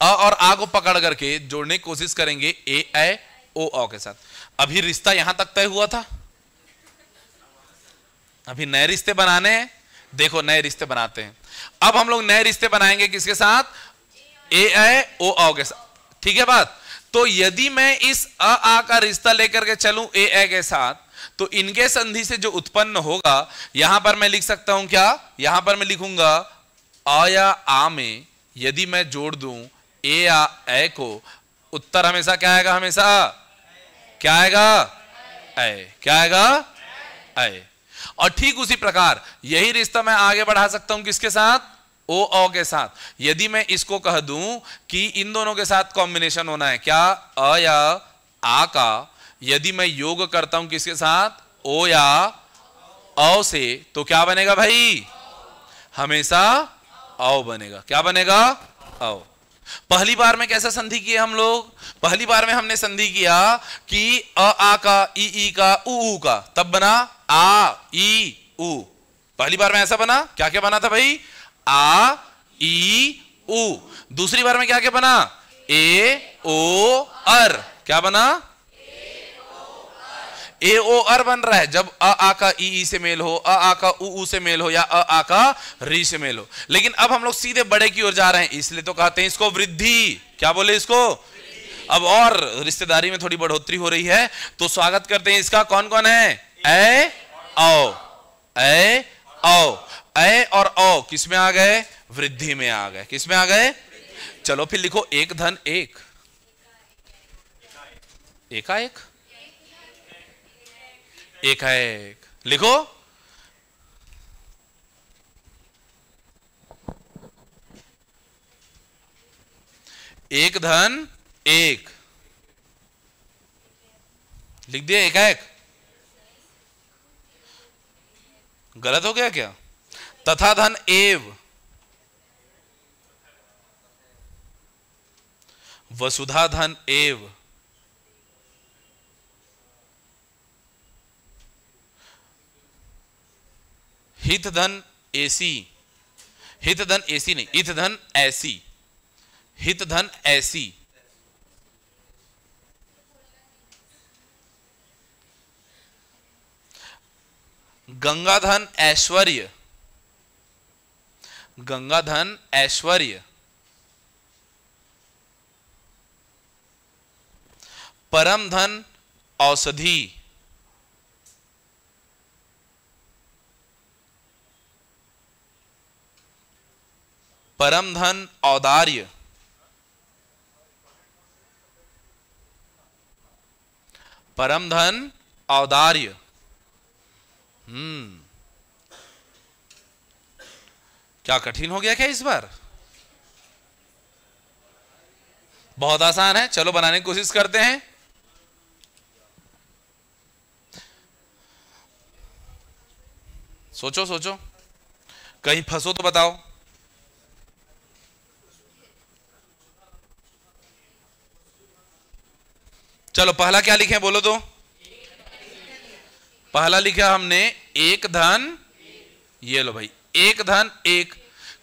अ और आ को पकड़ करके जोड़ने की कोशिश करेंगे ए ए ओ ओ के साथ अभी रिश्ता यहां तक तय हुआ था अभी नए रिश्ते बनाने हैं देखो नए रिश्ते बनाते हैं अब हम लोग नए रिश्ते बनाएंगे किसके साथ ए आई ओ आओ के साथ ठीक है बात तो यदि मैं इस अ आ का रिश्ता लेकर के चलूं ए ए के साथ तो इनके संधि से जो उत्पन्न होगा यहां पर मैं लिख सकता हूं क्या यहां पर मैं लिखूंगा अ या आ में यदि मैं जोड़ दूं ए या ए को उत्तर हमेशा क्या आएगा हमेशा क्या आएगा ए क्या आएगा ए और ठीक उसी प्रकार यही रिश्ता मैं आगे बढ़ा सकता हूं किसके साथ ओ औ के साथ यदि मैं इसको कह दू कि इन दोनों के साथ कॉम्बिनेशन होना है क्या अ या आ का यदि मैं योग करता हूं किसके साथ ओ या अ से तो क्या बनेगा भाई हमेशा औ बनेगा क्या बनेगा औ पहली बार में कैसा संधि किए हम लोग पहली बार में हमने संधि किया कि अ आ का ई ई का उ ऊ का तब बना आ ई उ पहली बार में ऐसा बना क्या क्या बना था भाई आ ई उ दूसरी बार में क्या क्या बना ए ओ अर क्या बना ए ओ आर बन रहा है जब अ आ का ई ई से मेल हो अ आ का ऊ से मेल हो या अ आ का री से मेल हो लेकिन अब हम लोग सीधे बड़े की ओर जा रहे हैं इसलिए तो कहते हैं इसको वृद्धि क्या बोले इसको अब और रिश्तेदारी में थोड़ी बढ़ोतरी हो रही है तो स्वागत करते हैं इसका कौन कौन है ए औ ए औ ए और औ किस में आ गए वृद्धि में आ गए किस में आ गए चलो फिर लिखो एक धन एक एकाएक एक है एक लिखो एक धन एक लिख दिया एक एक गलत हो गया क्या तथा धन एव वसुधा धन एव हित धन एसी हित धन एसी नहीं हित धन ऐसी हित धन ऐसी गंगाधन ऐश्वर्य गंगाधन ऐश्वर्य परम धन औषधि परम धन औदार्य परम धन औदार्य हम्म क्या कठिन हो गया क्या इस बार बहुत आसान है चलो बनाने की कोशिश करते हैं सोचो सोचो कहीं फंसो तो बताओ चलो पहला क्या लिखे बोलो तो पहला लिखा हमने एक धन ये लो भाई एक धन एक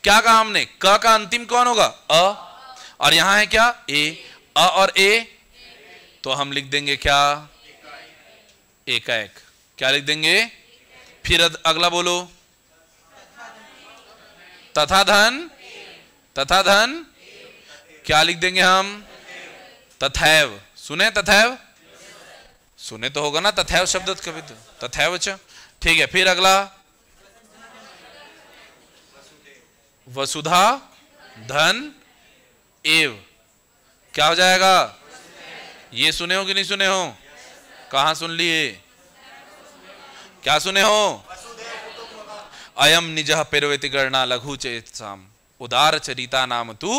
क्या कहा हमने क का अंतिम कौन होगा अ और यहां है क्या ए अ और ए तो हम लिख देंगे क्या एकाएक क्या लिख देंगे फिर अगला बोलो तथा धन तथा धन क्या लिख देंगे हम तथैव सुने तथैव सुने तो होगा ना तथैव शब्द कवि तथैव ठीक है फिर अगला वसुधा धन एव क्या हो जाएगा ये सुने हो कि नहीं सुने हो कहा सुन लिए क्या सुने हो अयम निज पेरवती गणना लघु चेत उदार चरिता नाम तू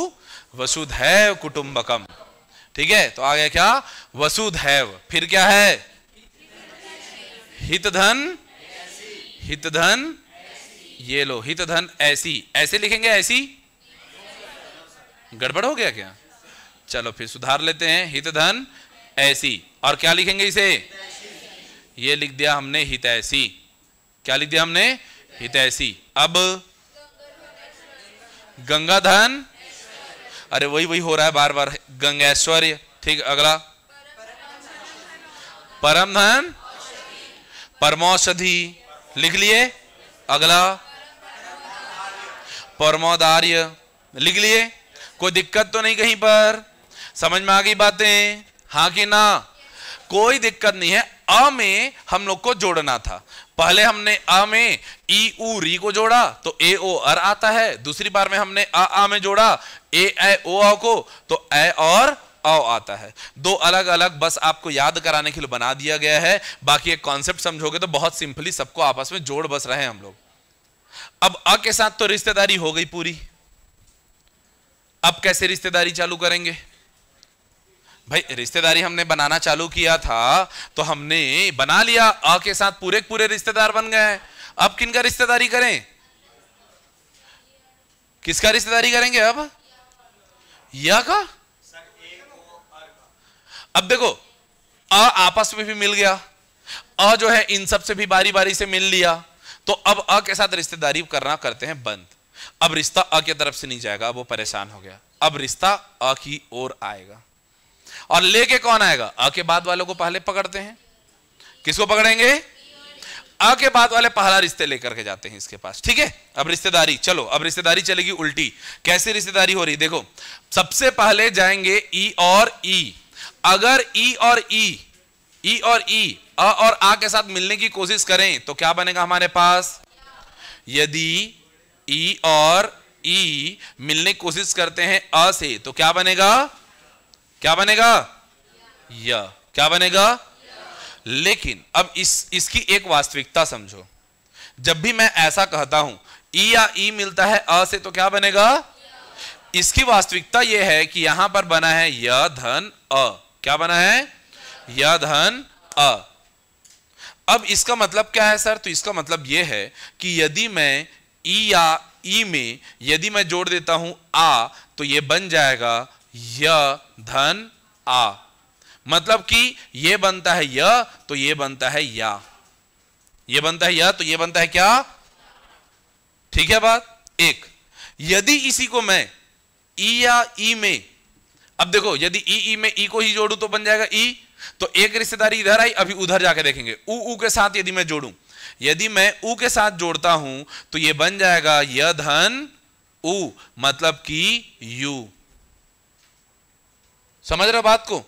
वसुधैव कुटुंबकम ठीक है तो आ गया क्या वसुधैव फिर क्या है हितधन हितधन ये लो हित धन ऐसी ऐसे लिखेंगे ऐसी गड़बड़ हो गया क्या चलो फिर सुधार लेते हैं हितधन ऐसी और क्या लिखेंगे इसे ये लिख दिया हमने हित ऐसी क्या लिख दिया हमने हित ऐसी अब गंगाधन अरे वही वही हो रहा है बार बार गंगेश्वर्य ठीक अगला परम धन परमौषधि लिख लिए अगला परमोदार्य लिख लिए कोई दिक्कत तो नहीं कहीं पर समझ में आ गई बातें हाँ कि ना कोई दिक्कत नहीं है अ में हम लोग को जोड़ना था पहले हमने अ में ई उ री को जोड़ा तो ए ओ अर आता है दूसरी बार में हमने अ आ में जोड़ा ए ए ओ आ को तो ए और आओ आता है दो अलग अलग बस आपको याद कराने के लिए बना दिया गया है बाकी एक कॉन्सेप्ट समझोगे तो बहुत सिंपली सबको आपस में जोड़ बस रहे हैं हम लोग अब अ के साथ तो रिश्तेदारी हो गई पूरी अब कैसे रिश्तेदारी चालू करेंगे भाई रिश्तेदारी हमने बनाना चालू किया था तो हमने बना लिया अ के साथ पूरे पूरे रिश्तेदार बन गए अब किनका रिश्तेदारी करें किसका रिश्तेदारी करेंगे अब या का अब देखो अ आपस में भी मिल गया अ जो है इन सब से भी बारी बारी से मिल लिया तो अब अ के साथ रिश्तेदारी करना करते हैं बंद अब रिश्ता अ की तरफ से नहीं जाएगा अब वो परेशान हो गया अब रिश्ता अ की ओर आएगा और लेके कौन आएगा अ के बाद वालों को पहले पकड़ते हैं किसको पकड़ेंगे अ के बाद वाले पहला रिश्ते लेकर के जाते हैं इसके पास ठीक है अब रिश्तेदारी चलो अब रिश्तेदारी चलेगी उल्टी कैसी रिश्तेदारी हो रही देखो सबसे पहले जाएंगे ई और ई अगर ई और ई ई और ई अ और आ के साथ मिलने की कोशिश करें तो क्या बनेगा हमारे पास यदि ई और ई मिलने की कोशिश करते हैं अ से तो क्या बनेगा क्या बनेगा या क्या बनेगा लेकिन अब इस इसकी एक वास्तविकता समझो जब भी मैं ऐसा कहता हूं ई या ई मिलता है अ से तो क्या बनेगा इसकी वास्तविकता यह है कि यहां पर बना है य धन अ क्या बना है य धन अ अब इसका मतलब क्या है सर तो इसका मतलब यह है कि यदि मैं ई या ई में यदि मैं जोड़ देता हूं आ तो यह बन जाएगा य धन आ मतलब कि यह बनता है य तो ये बनता है या ये बनता है य तो यह बनता है क्या ठीक है बात एक यदि इसी को मैं ई या ई में अब देखो यदि ई ई में ई को ही जोड़ू तो बन जाएगा ई तो एक रिश्तेदारी इधर आई अभी उधर जाके देखेंगे उ, ऊ के साथ यदि मैं जोड़ू यदि मैं ऊ के साथ जोड़ता हूं तो ये बन जाएगा य धन ऊ मतलब कि यू समझ रहे बात को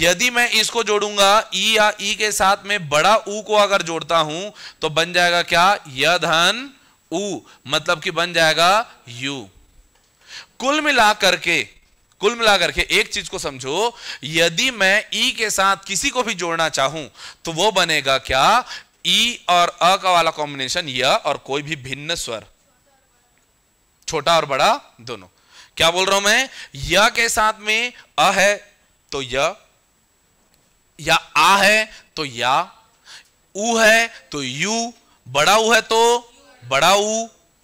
यदि मैं इसको जोड़ूंगा ई या ई के साथ में बड़ा ऊ को अगर जोड़ता हूं तो बन जाएगा क्या य धन ऊ मतलब कि बन जाएगा यू कुल मिलाकर के कुल मिलाकर के एक चीज को समझो यदि मैं ई के साथ किसी को भी जोड़ना चाहूं तो वो बनेगा क्या ई और अ का वाला कॉम्बिनेशन य और कोई भी भिन्न स्वर छोटा और बड़ा दोनों क्या बोल रहा हूं मैं य के साथ में अ है तो य या आ है तो या उ है तो यू बड़ा उ है तो बड़ा उ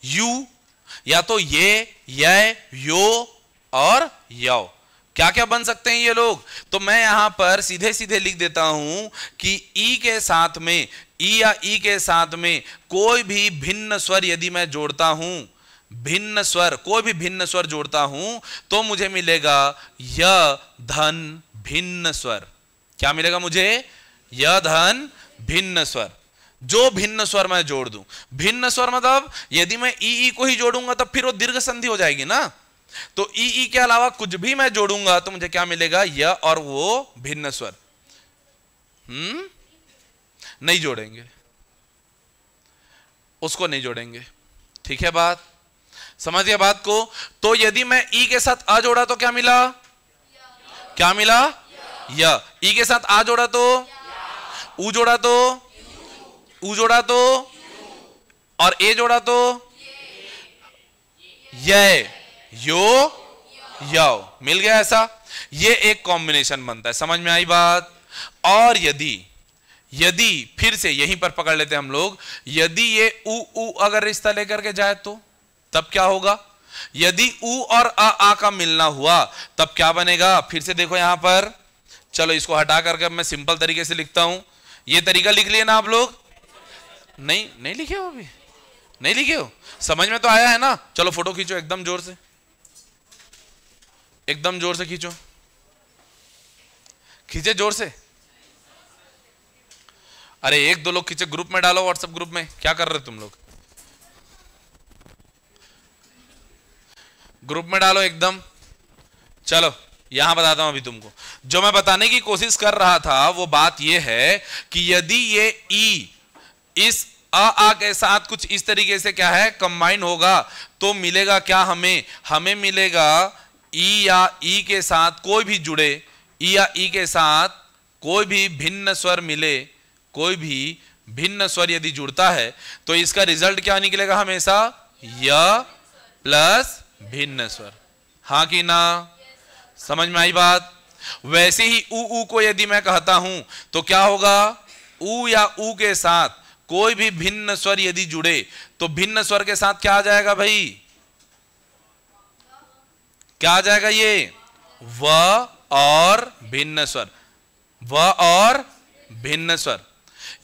यू या तो ये ये यो और यो क्या क्या बन सकते हैं ये लोग तो मैं यहां पर सीधे सीधे लिख देता हूं कि ई के साथ में ई या ई के साथ में कोई भी भिन्न स्वर यदि मैं जोड़ता हूं भिन्न स्वर कोई भी भिन्न स्वर जोड़ता हूं तो मुझे मिलेगा य धन भिन्न स्वर क्या मिलेगा मुझे य धन भिन्न स्वर जो भिन्न स्वर मैं जोड़ दूं भिन्न स्वर मतलब यदि मैं ई ई को ही जोड़ूंगा तो फिर वो दीर्घ संधि हो जाएगी ना तो ई ई के अलावा कुछ भी मैं जोड़ूंगा तो मुझे क्या मिलेगा य और वो भिन्न स्वर हम्म नहीं जोड़ेंगे उसको नहीं जोड़ेंगे ठीक है बात समझ गया बात को तो यदि मैं ई के साथ आ जोड़ा तो क्या मिला क्या मिला या ई के साथ आ जोड़ा तो ऊ जोड़ा तो ऊ जोड़ा तो और ए जोड़ा तो ये यो यो मिल गया ऐसा ये एक कॉम्बिनेशन बनता है समझ में आई बात और यदि यदि फिर से यहीं पर पकड़ लेते हैं हम लोग यदि ये ऊ ऊ अगर रिश्ता लेकर के जाए तो तब क्या होगा यदि ऊ और अ आ का मिलना हुआ तब क्या बनेगा फिर से देखो यहां पर चलो इसको हटा करके मैं सिंपल तरीके से लिखता हूं ये तरीका लिख लिए ना आप लोग नहीं नहीं लिखे हो अभी नहीं लिखे हो समझ में तो आया है ना चलो फोटो खींचो एकदम जोर से एकदम जोर से खींचो खींचे जोर से अरे एक दो लोग खींचे ग्रुप में डालो व्हाट्सएप ग्रुप में क्या कर रहे हो तुम लोग ग्रुप में डालो एकदम चलो यहां बताता हूं अभी तुमको जो मैं बताने की कोशिश कर रहा था वो बात ये है कि यदि ये ई इस अ आ के साथ कुछ इस तरीके से क्या है कंबाइन होगा तो मिलेगा क्या हमें हमें मिलेगा ई या ई के साथ कोई भी जुड़े ई या ई के साथ कोई भी भिन्न स्वर मिले कोई भी भिन्न स्वर यदि जुड़ता है तो इसका रिजल्ट क्या निकलेगा हमेशा य प्लस भिन्न स्वर हाँ कि ना समझ में आई बात वैसे ही ऊ ऊ को यदि मैं कहता हूं तो क्या होगा ऊ या ऊ के साथ कोई भी भिन्न स्वर यदि जुड़े तो भिन्न स्वर के साथ क्या आ जाएगा भाई क्या आ जाएगा ये व और भिन्न स्वर व और भिन्न स्वर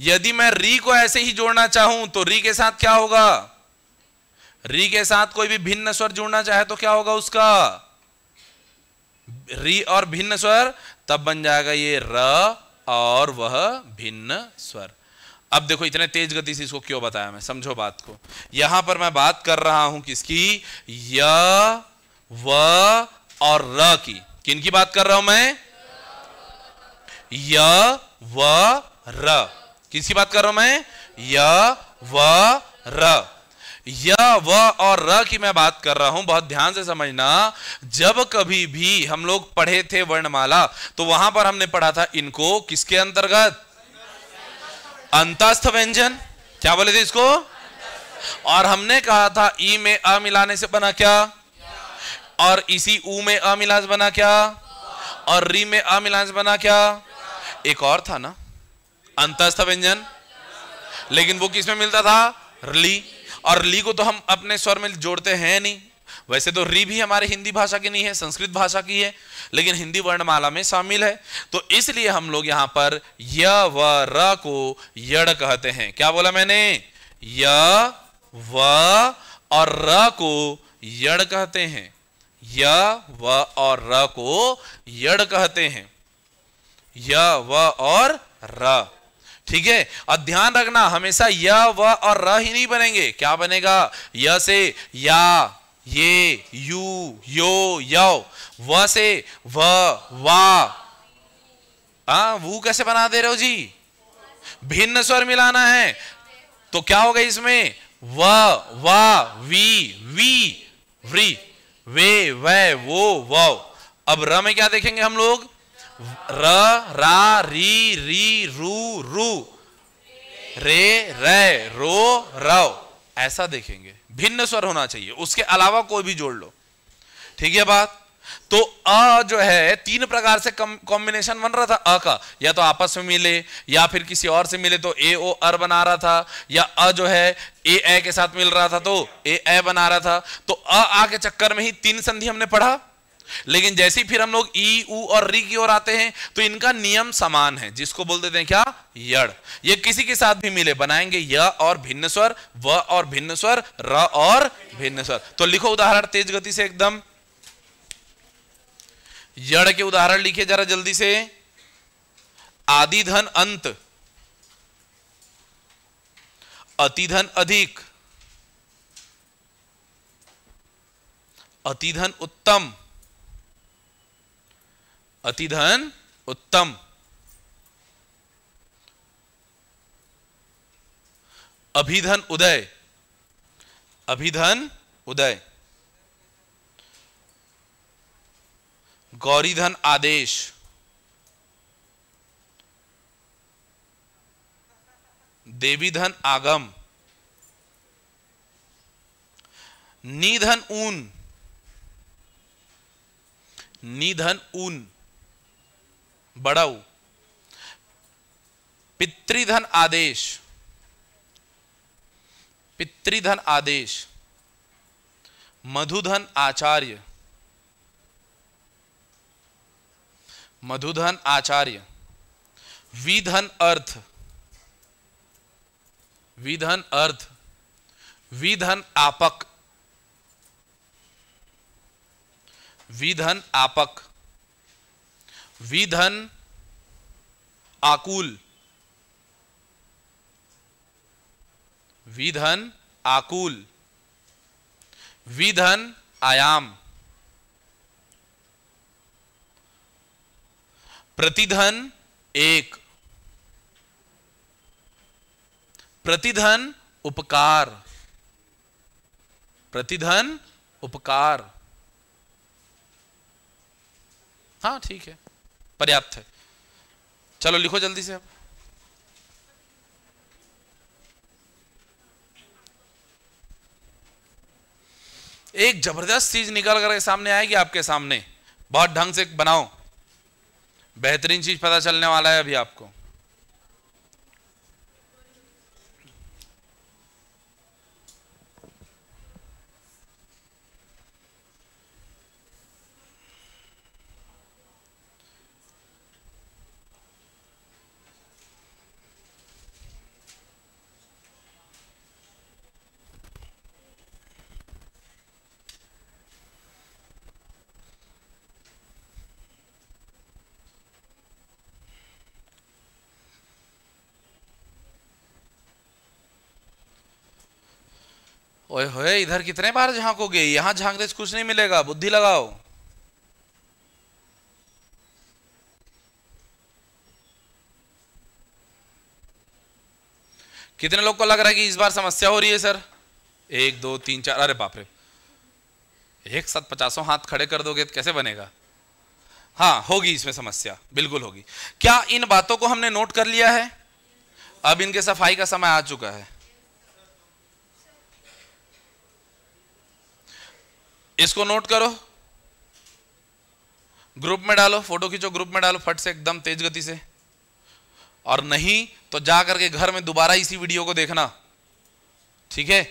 यदि मैं री को ऐसे ही जोड़ना चाहूं तो री के साथ क्या होगा री के साथ कोई भी भिन्न स्वर जुड़ना चाहे तो क्या होगा उसका री और भिन्न स्वर तब बन जाएगा ये र और वह भिन्न स्वर अब देखो इतने तेज गति से इसको क्यों बताया मैं समझो बात को यहां पर मैं बात कर रहा हूं किसकी य व और र की किन की बात कर रहा हूं मैं य व र किसकी बात कर रहा हूं मैं य व र या व और र की मैं बात कर रहा हूं बहुत ध्यान से समझना जब कभी भी हम लोग पढ़े थे वर्णमाला तो वहां पर हमने पढ़ा था इनको किसके अंतर्गत अंतस्थ व्यंजन क्या बोले थे इसको और हमने कहा था ई में अ मिलाने से बना क्या और इसी ऊ में अ मिला से बना क्या और री में अ मिला से बना क्या एक और था ना अंतस्थ व्यंजन लेकिन वो किसमें मिलता था रली और ली को तो हम अपने स्वर में जोड़ते हैं नहीं वैसे तो री भी हमारे हिंदी भाषा की नहीं है संस्कृत भाषा की है लेकिन हिंदी वर्णमाला में शामिल है तो इसलिए हम लोग यहां पर य व र को यड़ कहते हैं क्या बोला मैंने य व और र को यड़ कहते हैं य व और र को यड़ कहते हैं य व और र ठीक है और ध्यान रखना हमेशा य व और र ही नहीं बनेंगे क्या बनेगा य से या ये यू यो यो व से व वा आ, वो कैसे बना दे रहे हो जी भिन्न स्वर मिलाना है तो क्या होगा इसमें व वा वी वी व्री वे वे वो वो अब र में क्या देखेंगे हम लोग र रा री री रू रू रे रे रो रव ऐसा देखेंगे भिन्न स्वर होना चाहिए उसके अलावा कोई भी जोड़ लो ठीक है बात तो अ जो है तीन प्रकार से कॉम्बिनेशन बन रहा था अ का या तो आपस में मिले या फिर किसी और से मिले तो ए ओ अर बना रहा था या अ जो है ए ए के साथ मिल रहा था तो ए ए बना रहा था तो अ आ के चक्कर में ही तीन संधि हमने पढ़ा लेकिन जैसे ही फिर हम लोग ई ऊ और री की ओर आते हैं तो इनका नियम समान है जिसको बोल देते हैं क्या यड़ ये किसी के साथ भी मिले बनाएंगे य और भिन्न स्वर व और भिन्न स्वर र और भिन्न स्वर तो लिखो उदाहरण तेज गति से एकदम यड़ के उदाहरण लिखे जरा जल्दी से आदि धन अंत अतिधन अधिक अतिधन उत्तम अतिधन उत्तम अभिधन उदय अभिधन उदय गौरीधन आदेश देवीधन आगम निधन ऊन निधन ऊन बड़ाऊ पितृधन आदेश पितृधन आदेश मधुधन आचार्य मधुधन आचार्य विधन अर्थ विधन अर्थ विधन आपक विधन आपक विधन आकुल विधन आकुल विधन आयाम प्रतिधन एक प्रतिधन उपकार प्रतिधन उपकार हाँ ठीक है पर्याप्त है चलो लिखो जल्दी से अब एक जबरदस्त चीज निकल करके सामने आएगी आपके सामने बहुत ढंग से बनाओ बेहतरीन चीज पता चलने वाला है अभी आपको ओए होए इधर कितने बार झांकोगे यहां झांकने से कुछ नहीं मिलेगा बुद्धि लगाओ कितने लोग को लग रहा है कि इस बार समस्या हो रही है सर एक दो तीन चार अरे बाप रे एक साथ पचासों हाथ खड़े कर दोगे तो कैसे बनेगा हाँ होगी इसमें समस्या बिल्कुल होगी क्या इन बातों को हमने नोट कर लिया है अब इनके सफाई का समय आ चुका है इसको नोट करो ग्रुप में डालो फोटो खींचो ग्रुप में डालो फट से एकदम तेज गति से और नहीं तो जा करके घर में दोबारा इसी वीडियो को देखना ठीक है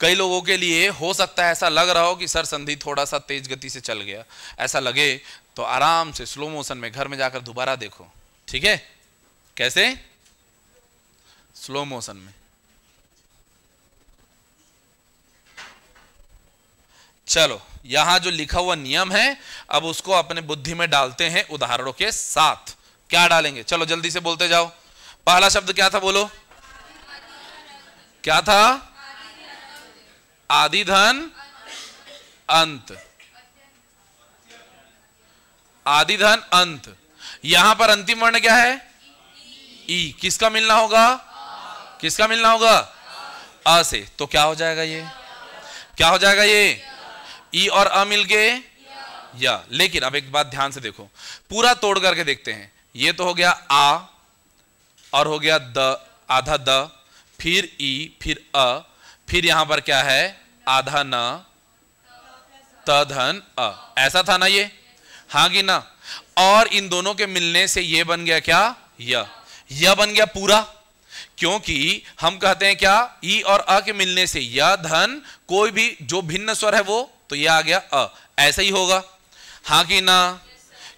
कई लोगों के लिए हो सकता है ऐसा लग रहा हो कि सर संधि थोड़ा सा तेज गति से चल गया ऐसा लगे तो आराम से स्लो मोशन में घर में जाकर दोबारा देखो ठीक है कैसे स्लो मोशन में चलो यहां जो लिखा हुआ नियम है अब उसको अपने बुद्धि में डालते हैं उदाहरणों के साथ क्या डालेंगे चलो जल्दी से बोलते जाओ पहला शब्द क्या था बोलो क्या था आदिधन अंत आदिधन अंत यहां पर अंतिम वर्ण क्या है ई किसका मिलना होगा किसका मिलना होगा अ से तो क्या हो जाएगा ये क्या हो जाएगा ये ई और अ मिल गए या लेकिन अब एक बात ध्यान से देखो पूरा तोड़ करके देखते हैं ये तो हो गया आ और हो गया द आधा द फिर ई फिर अ फिर यहां पर क्या है आधा न तधन अ ऐसा था ना ये हाँ कि ना और इन दोनों के मिलने से ये बन गया क्या या यह बन गया पूरा क्योंकि हम कहते हैं क्या ई और अ के मिलने से यह धन कोई भी जो भिन्न स्वर है वो तो ये आ गया अ ऐसा ही होगा हाँ कि ना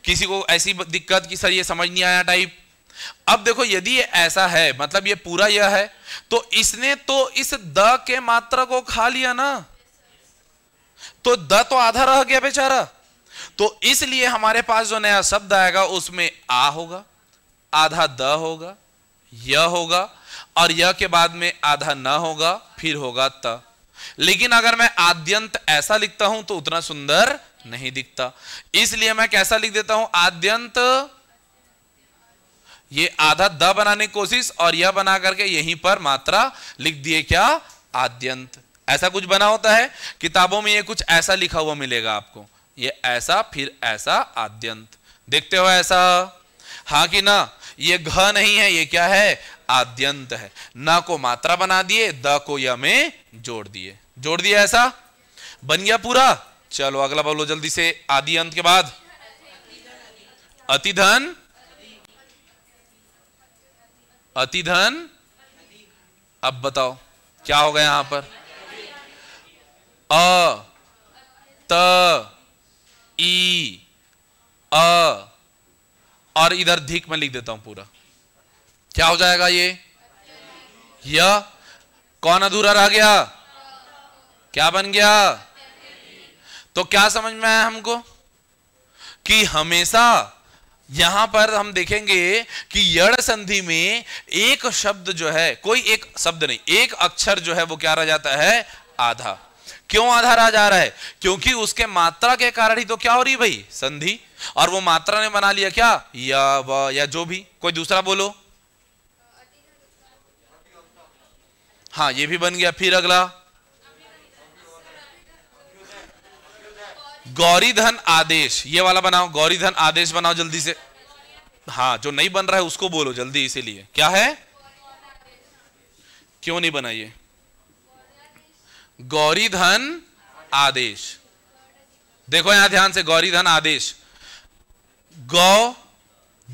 किसी को ऐसी दिक्कत कि सर ये समझ नहीं आया टाइप अब देखो यदि ये ऐसा है मतलब ये पूरा यह है तो इसने तो इस द के मात्रा को खा लिया ना तो द तो आधा रह गया बेचारा तो इसलिए हमारे पास जो नया शब्द आएगा उसमें आ होगा आधा द होगा यह होगा और यह के बाद में आधा न होगा फिर होगा त लेकिन अगर मैं आद्यंत ऐसा लिखता हूं तो उतना सुंदर नहीं दिखता इसलिए मैं कैसा लिख देता हूं आद्यंत ये आधा द बनाने की कोशिश और यह बना करके यहीं पर मात्रा लिख दिए क्या आद्यंत ऐसा कुछ बना होता है किताबों में ये कुछ ऐसा लिखा हुआ मिलेगा आपको ये ऐसा फिर ऐसा आद्यंत देखते हो ऐसा हाँ कि ना ये घ नहीं है ये क्या है आद्यंत है न को मात्रा बना दिए द को य में जोड़ दिए जोड़ दिया ऐसा बन गया पूरा चलो अगला बोलो जल्दी से आदि अंत के बाद अतिधन अतिधन अब बताओ क्या होगा यहां पर अ त ई अ और इधर धिक में लिख देता हूं पूरा क्या हो जाएगा ये य कौन अधूरा रह गया क्या बन गया तो क्या समझ में आया हमको कि हमेशा यहां पर हम देखेंगे कि यड़ संधि में एक शब्द जो है कोई एक शब्द नहीं एक अक्षर जो है वो क्या रह जाता है आधा क्यों आधा रह जा रहा है क्योंकि उसके मात्रा के कारण ही तो क्या हो रही भाई संधि और वो मात्रा ने बना लिया क्या या व या जो भी कोई दूसरा बोलो हाँ ये भी बन गया फिर अगला गौरी धन आदेश ये वाला बनाओ गौरी धन आदेश बनाओ जल्दी से हाँ जो नहीं बन रहा है उसको बोलो जल्दी इसीलिए क्या है क्यों नहीं बनाइए गौरी धन आदेश देखो यहां ध्यान से गौरी धन आदेश गौ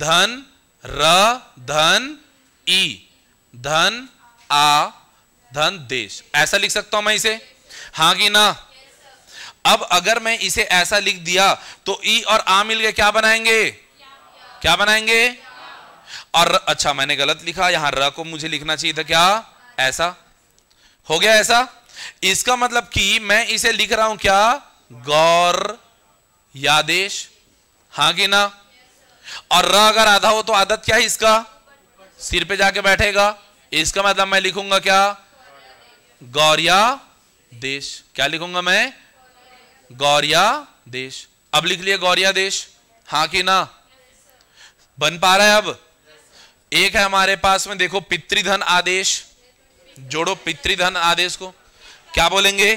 धन र धन ई धन आ धन देश ऐसा लिख सकता हूं मैं इसे हाँ कि ना अब अगर मैं इसे ऐसा लिख दिया तो ई और आ मिल गया क्या बनाएंगे क्या बनाएंगे और अच्छा मैंने गलत लिखा यहां र को मुझे लिखना चाहिए था क्या ऐसा हो गया ऐसा इसका मतलब कि मैं इसे लिख रहा हूं क्या गौर या देश हां कि ना और र अगर आधा हो तो आदत क्या है इसका सिर पे जाके बैठेगा इसका मतलब मैं लिखूंगा क्या गौरिया देश क्या लिखूंगा मैं गौरिया देश अब लिख लिया गौरिया देश हाँ कि ना बन पा रहा है अब एक है हमारे पास में देखो पितृधन आदेश जोड़ो पितृधन आदेश को क्या बोलेंगे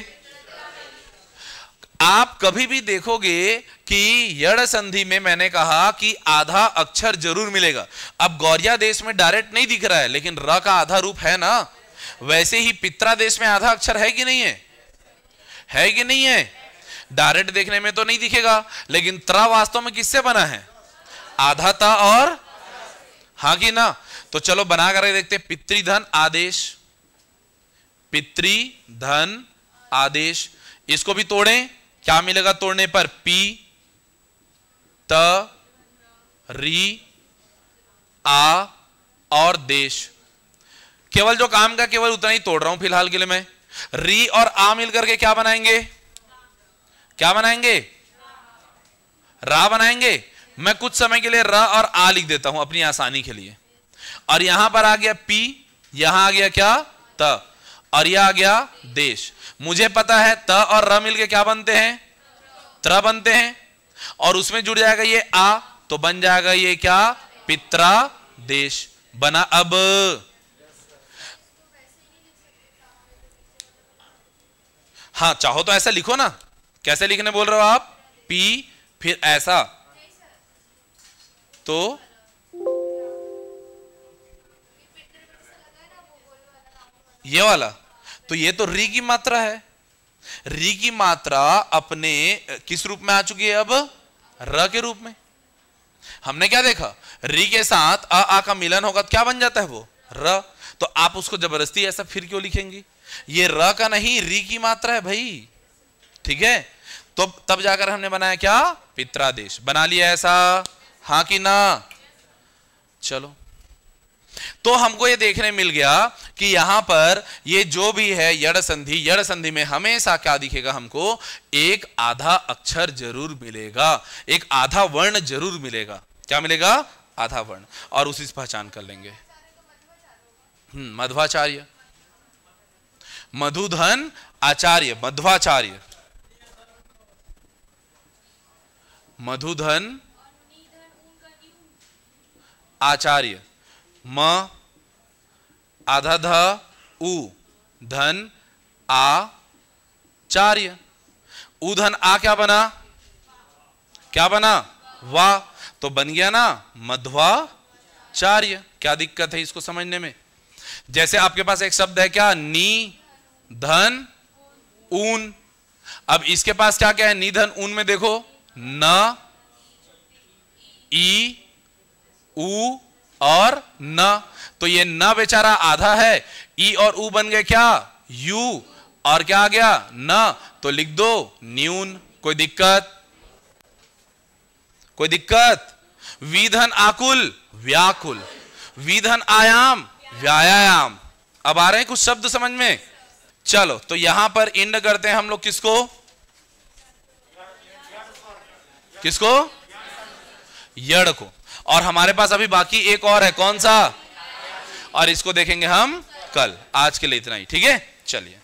आप कभी भी देखोगे कि यड़ संधि में मैंने कहा कि आधा अक्षर जरूर मिलेगा अब गौरिया देश में डायरेक्ट नहीं दिख रहा है लेकिन र का आधा रूप है ना वैसे ही पित्रा देश में आधा अक्षर है कि नहीं है है कि नहीं है डायरेक्ट देखने में तो नहीं दिखेगा लेकिन त्रा वास्तव में किससे बना है आधा ता और हाँ कि ना तो चलो बना कर देखते पितृधन आदेश पितृधन आदेश इसको भी तोड़े क्या मिलेगा तोड़ने पर पी त री आ और देश केवल जो काम का केवल उतना ही तोड़ रहा हूं फिलहाल के लिए मैं री और आ मिल करके क्या बनाएंगे क्या बनाएंगे रा बनाएंगे मैं कुछ समय के लिए र और आ लिख देता हूं अपनी आसानी के लिए और यहां पर आ गया पी यहां आ गया क्या त और यह आ गया देश मुझे पता है त और र मिलके क्या बनते हैं त्र बनते हैं और उसमें जुड़ जाएगा ये आ तो बन जाएगा ये क्या पित्रा देश बना अब हाँ चाहो तो ऐसा लिखो ना कैसे लिखने बोल रहे हो आप पी फिर ऐसा तो ये वाला तो ये तो री की मात्रा है री की मात्रा अपने किस रूप में आ चुकी है अब र के रूप में हमने क्या देखा री के साथ अ आ का मिलन होगा तो क्या बन जाता है वो र तो आप उसको जबरदस्ती ऐसा फिर क्यों लिखेंगी ये र का नहीं री की मात्रा है भाई ठीक है तो तब जाकर हमने बनाया क्या पित्रादेश बना लिया ऐसा हा कि ना चलो तो हमको ये देखने मिल गया कि यहां पर ये जो भी है यड़ संधि यड़ संधि में हमेशा क्या दिखेगा हमको एक आधा अक्षर जरूर मिलेगा एक आधा वर्ण जरूर मिलेगा क्या मिलेगा आधा वर्ण और उसी से पहचान कर लेंगे हम्म मध्वाचार्य मधुधन आचार्य मध्वाचार्य मधुधन आचार्य म आधा ध उ धन आ चार्य उधन आ क्या बना क्या बना वा तो बन गया ना मध्वाचार्य क्या दिक्कत है इसको समझने में जैसे आपके पास एक शब्द है क्या नी धन ऊन अब इसके पास क्या क्या है निधन ऊन में देखो न ई उ और न तो ये न बेचारा आधा है ई और ऊ बन गए क्या यू और क्या आ गया न तो लिख दो न्यून कोई दिक्कत कोई दिक्कत विधन आकुल व्याकुल विधन आयाम व्यायाम अब आ रहे हैं कुछ शब्द समझ में चलो तो यहां पर इंड करते हैं हम लोग किसको किसको यड़ को और हमारे पास अभी बाकी एक और है कौन सा और इसको देखेंगे हम कल आज के लिए इतना ही ठीक है चलिए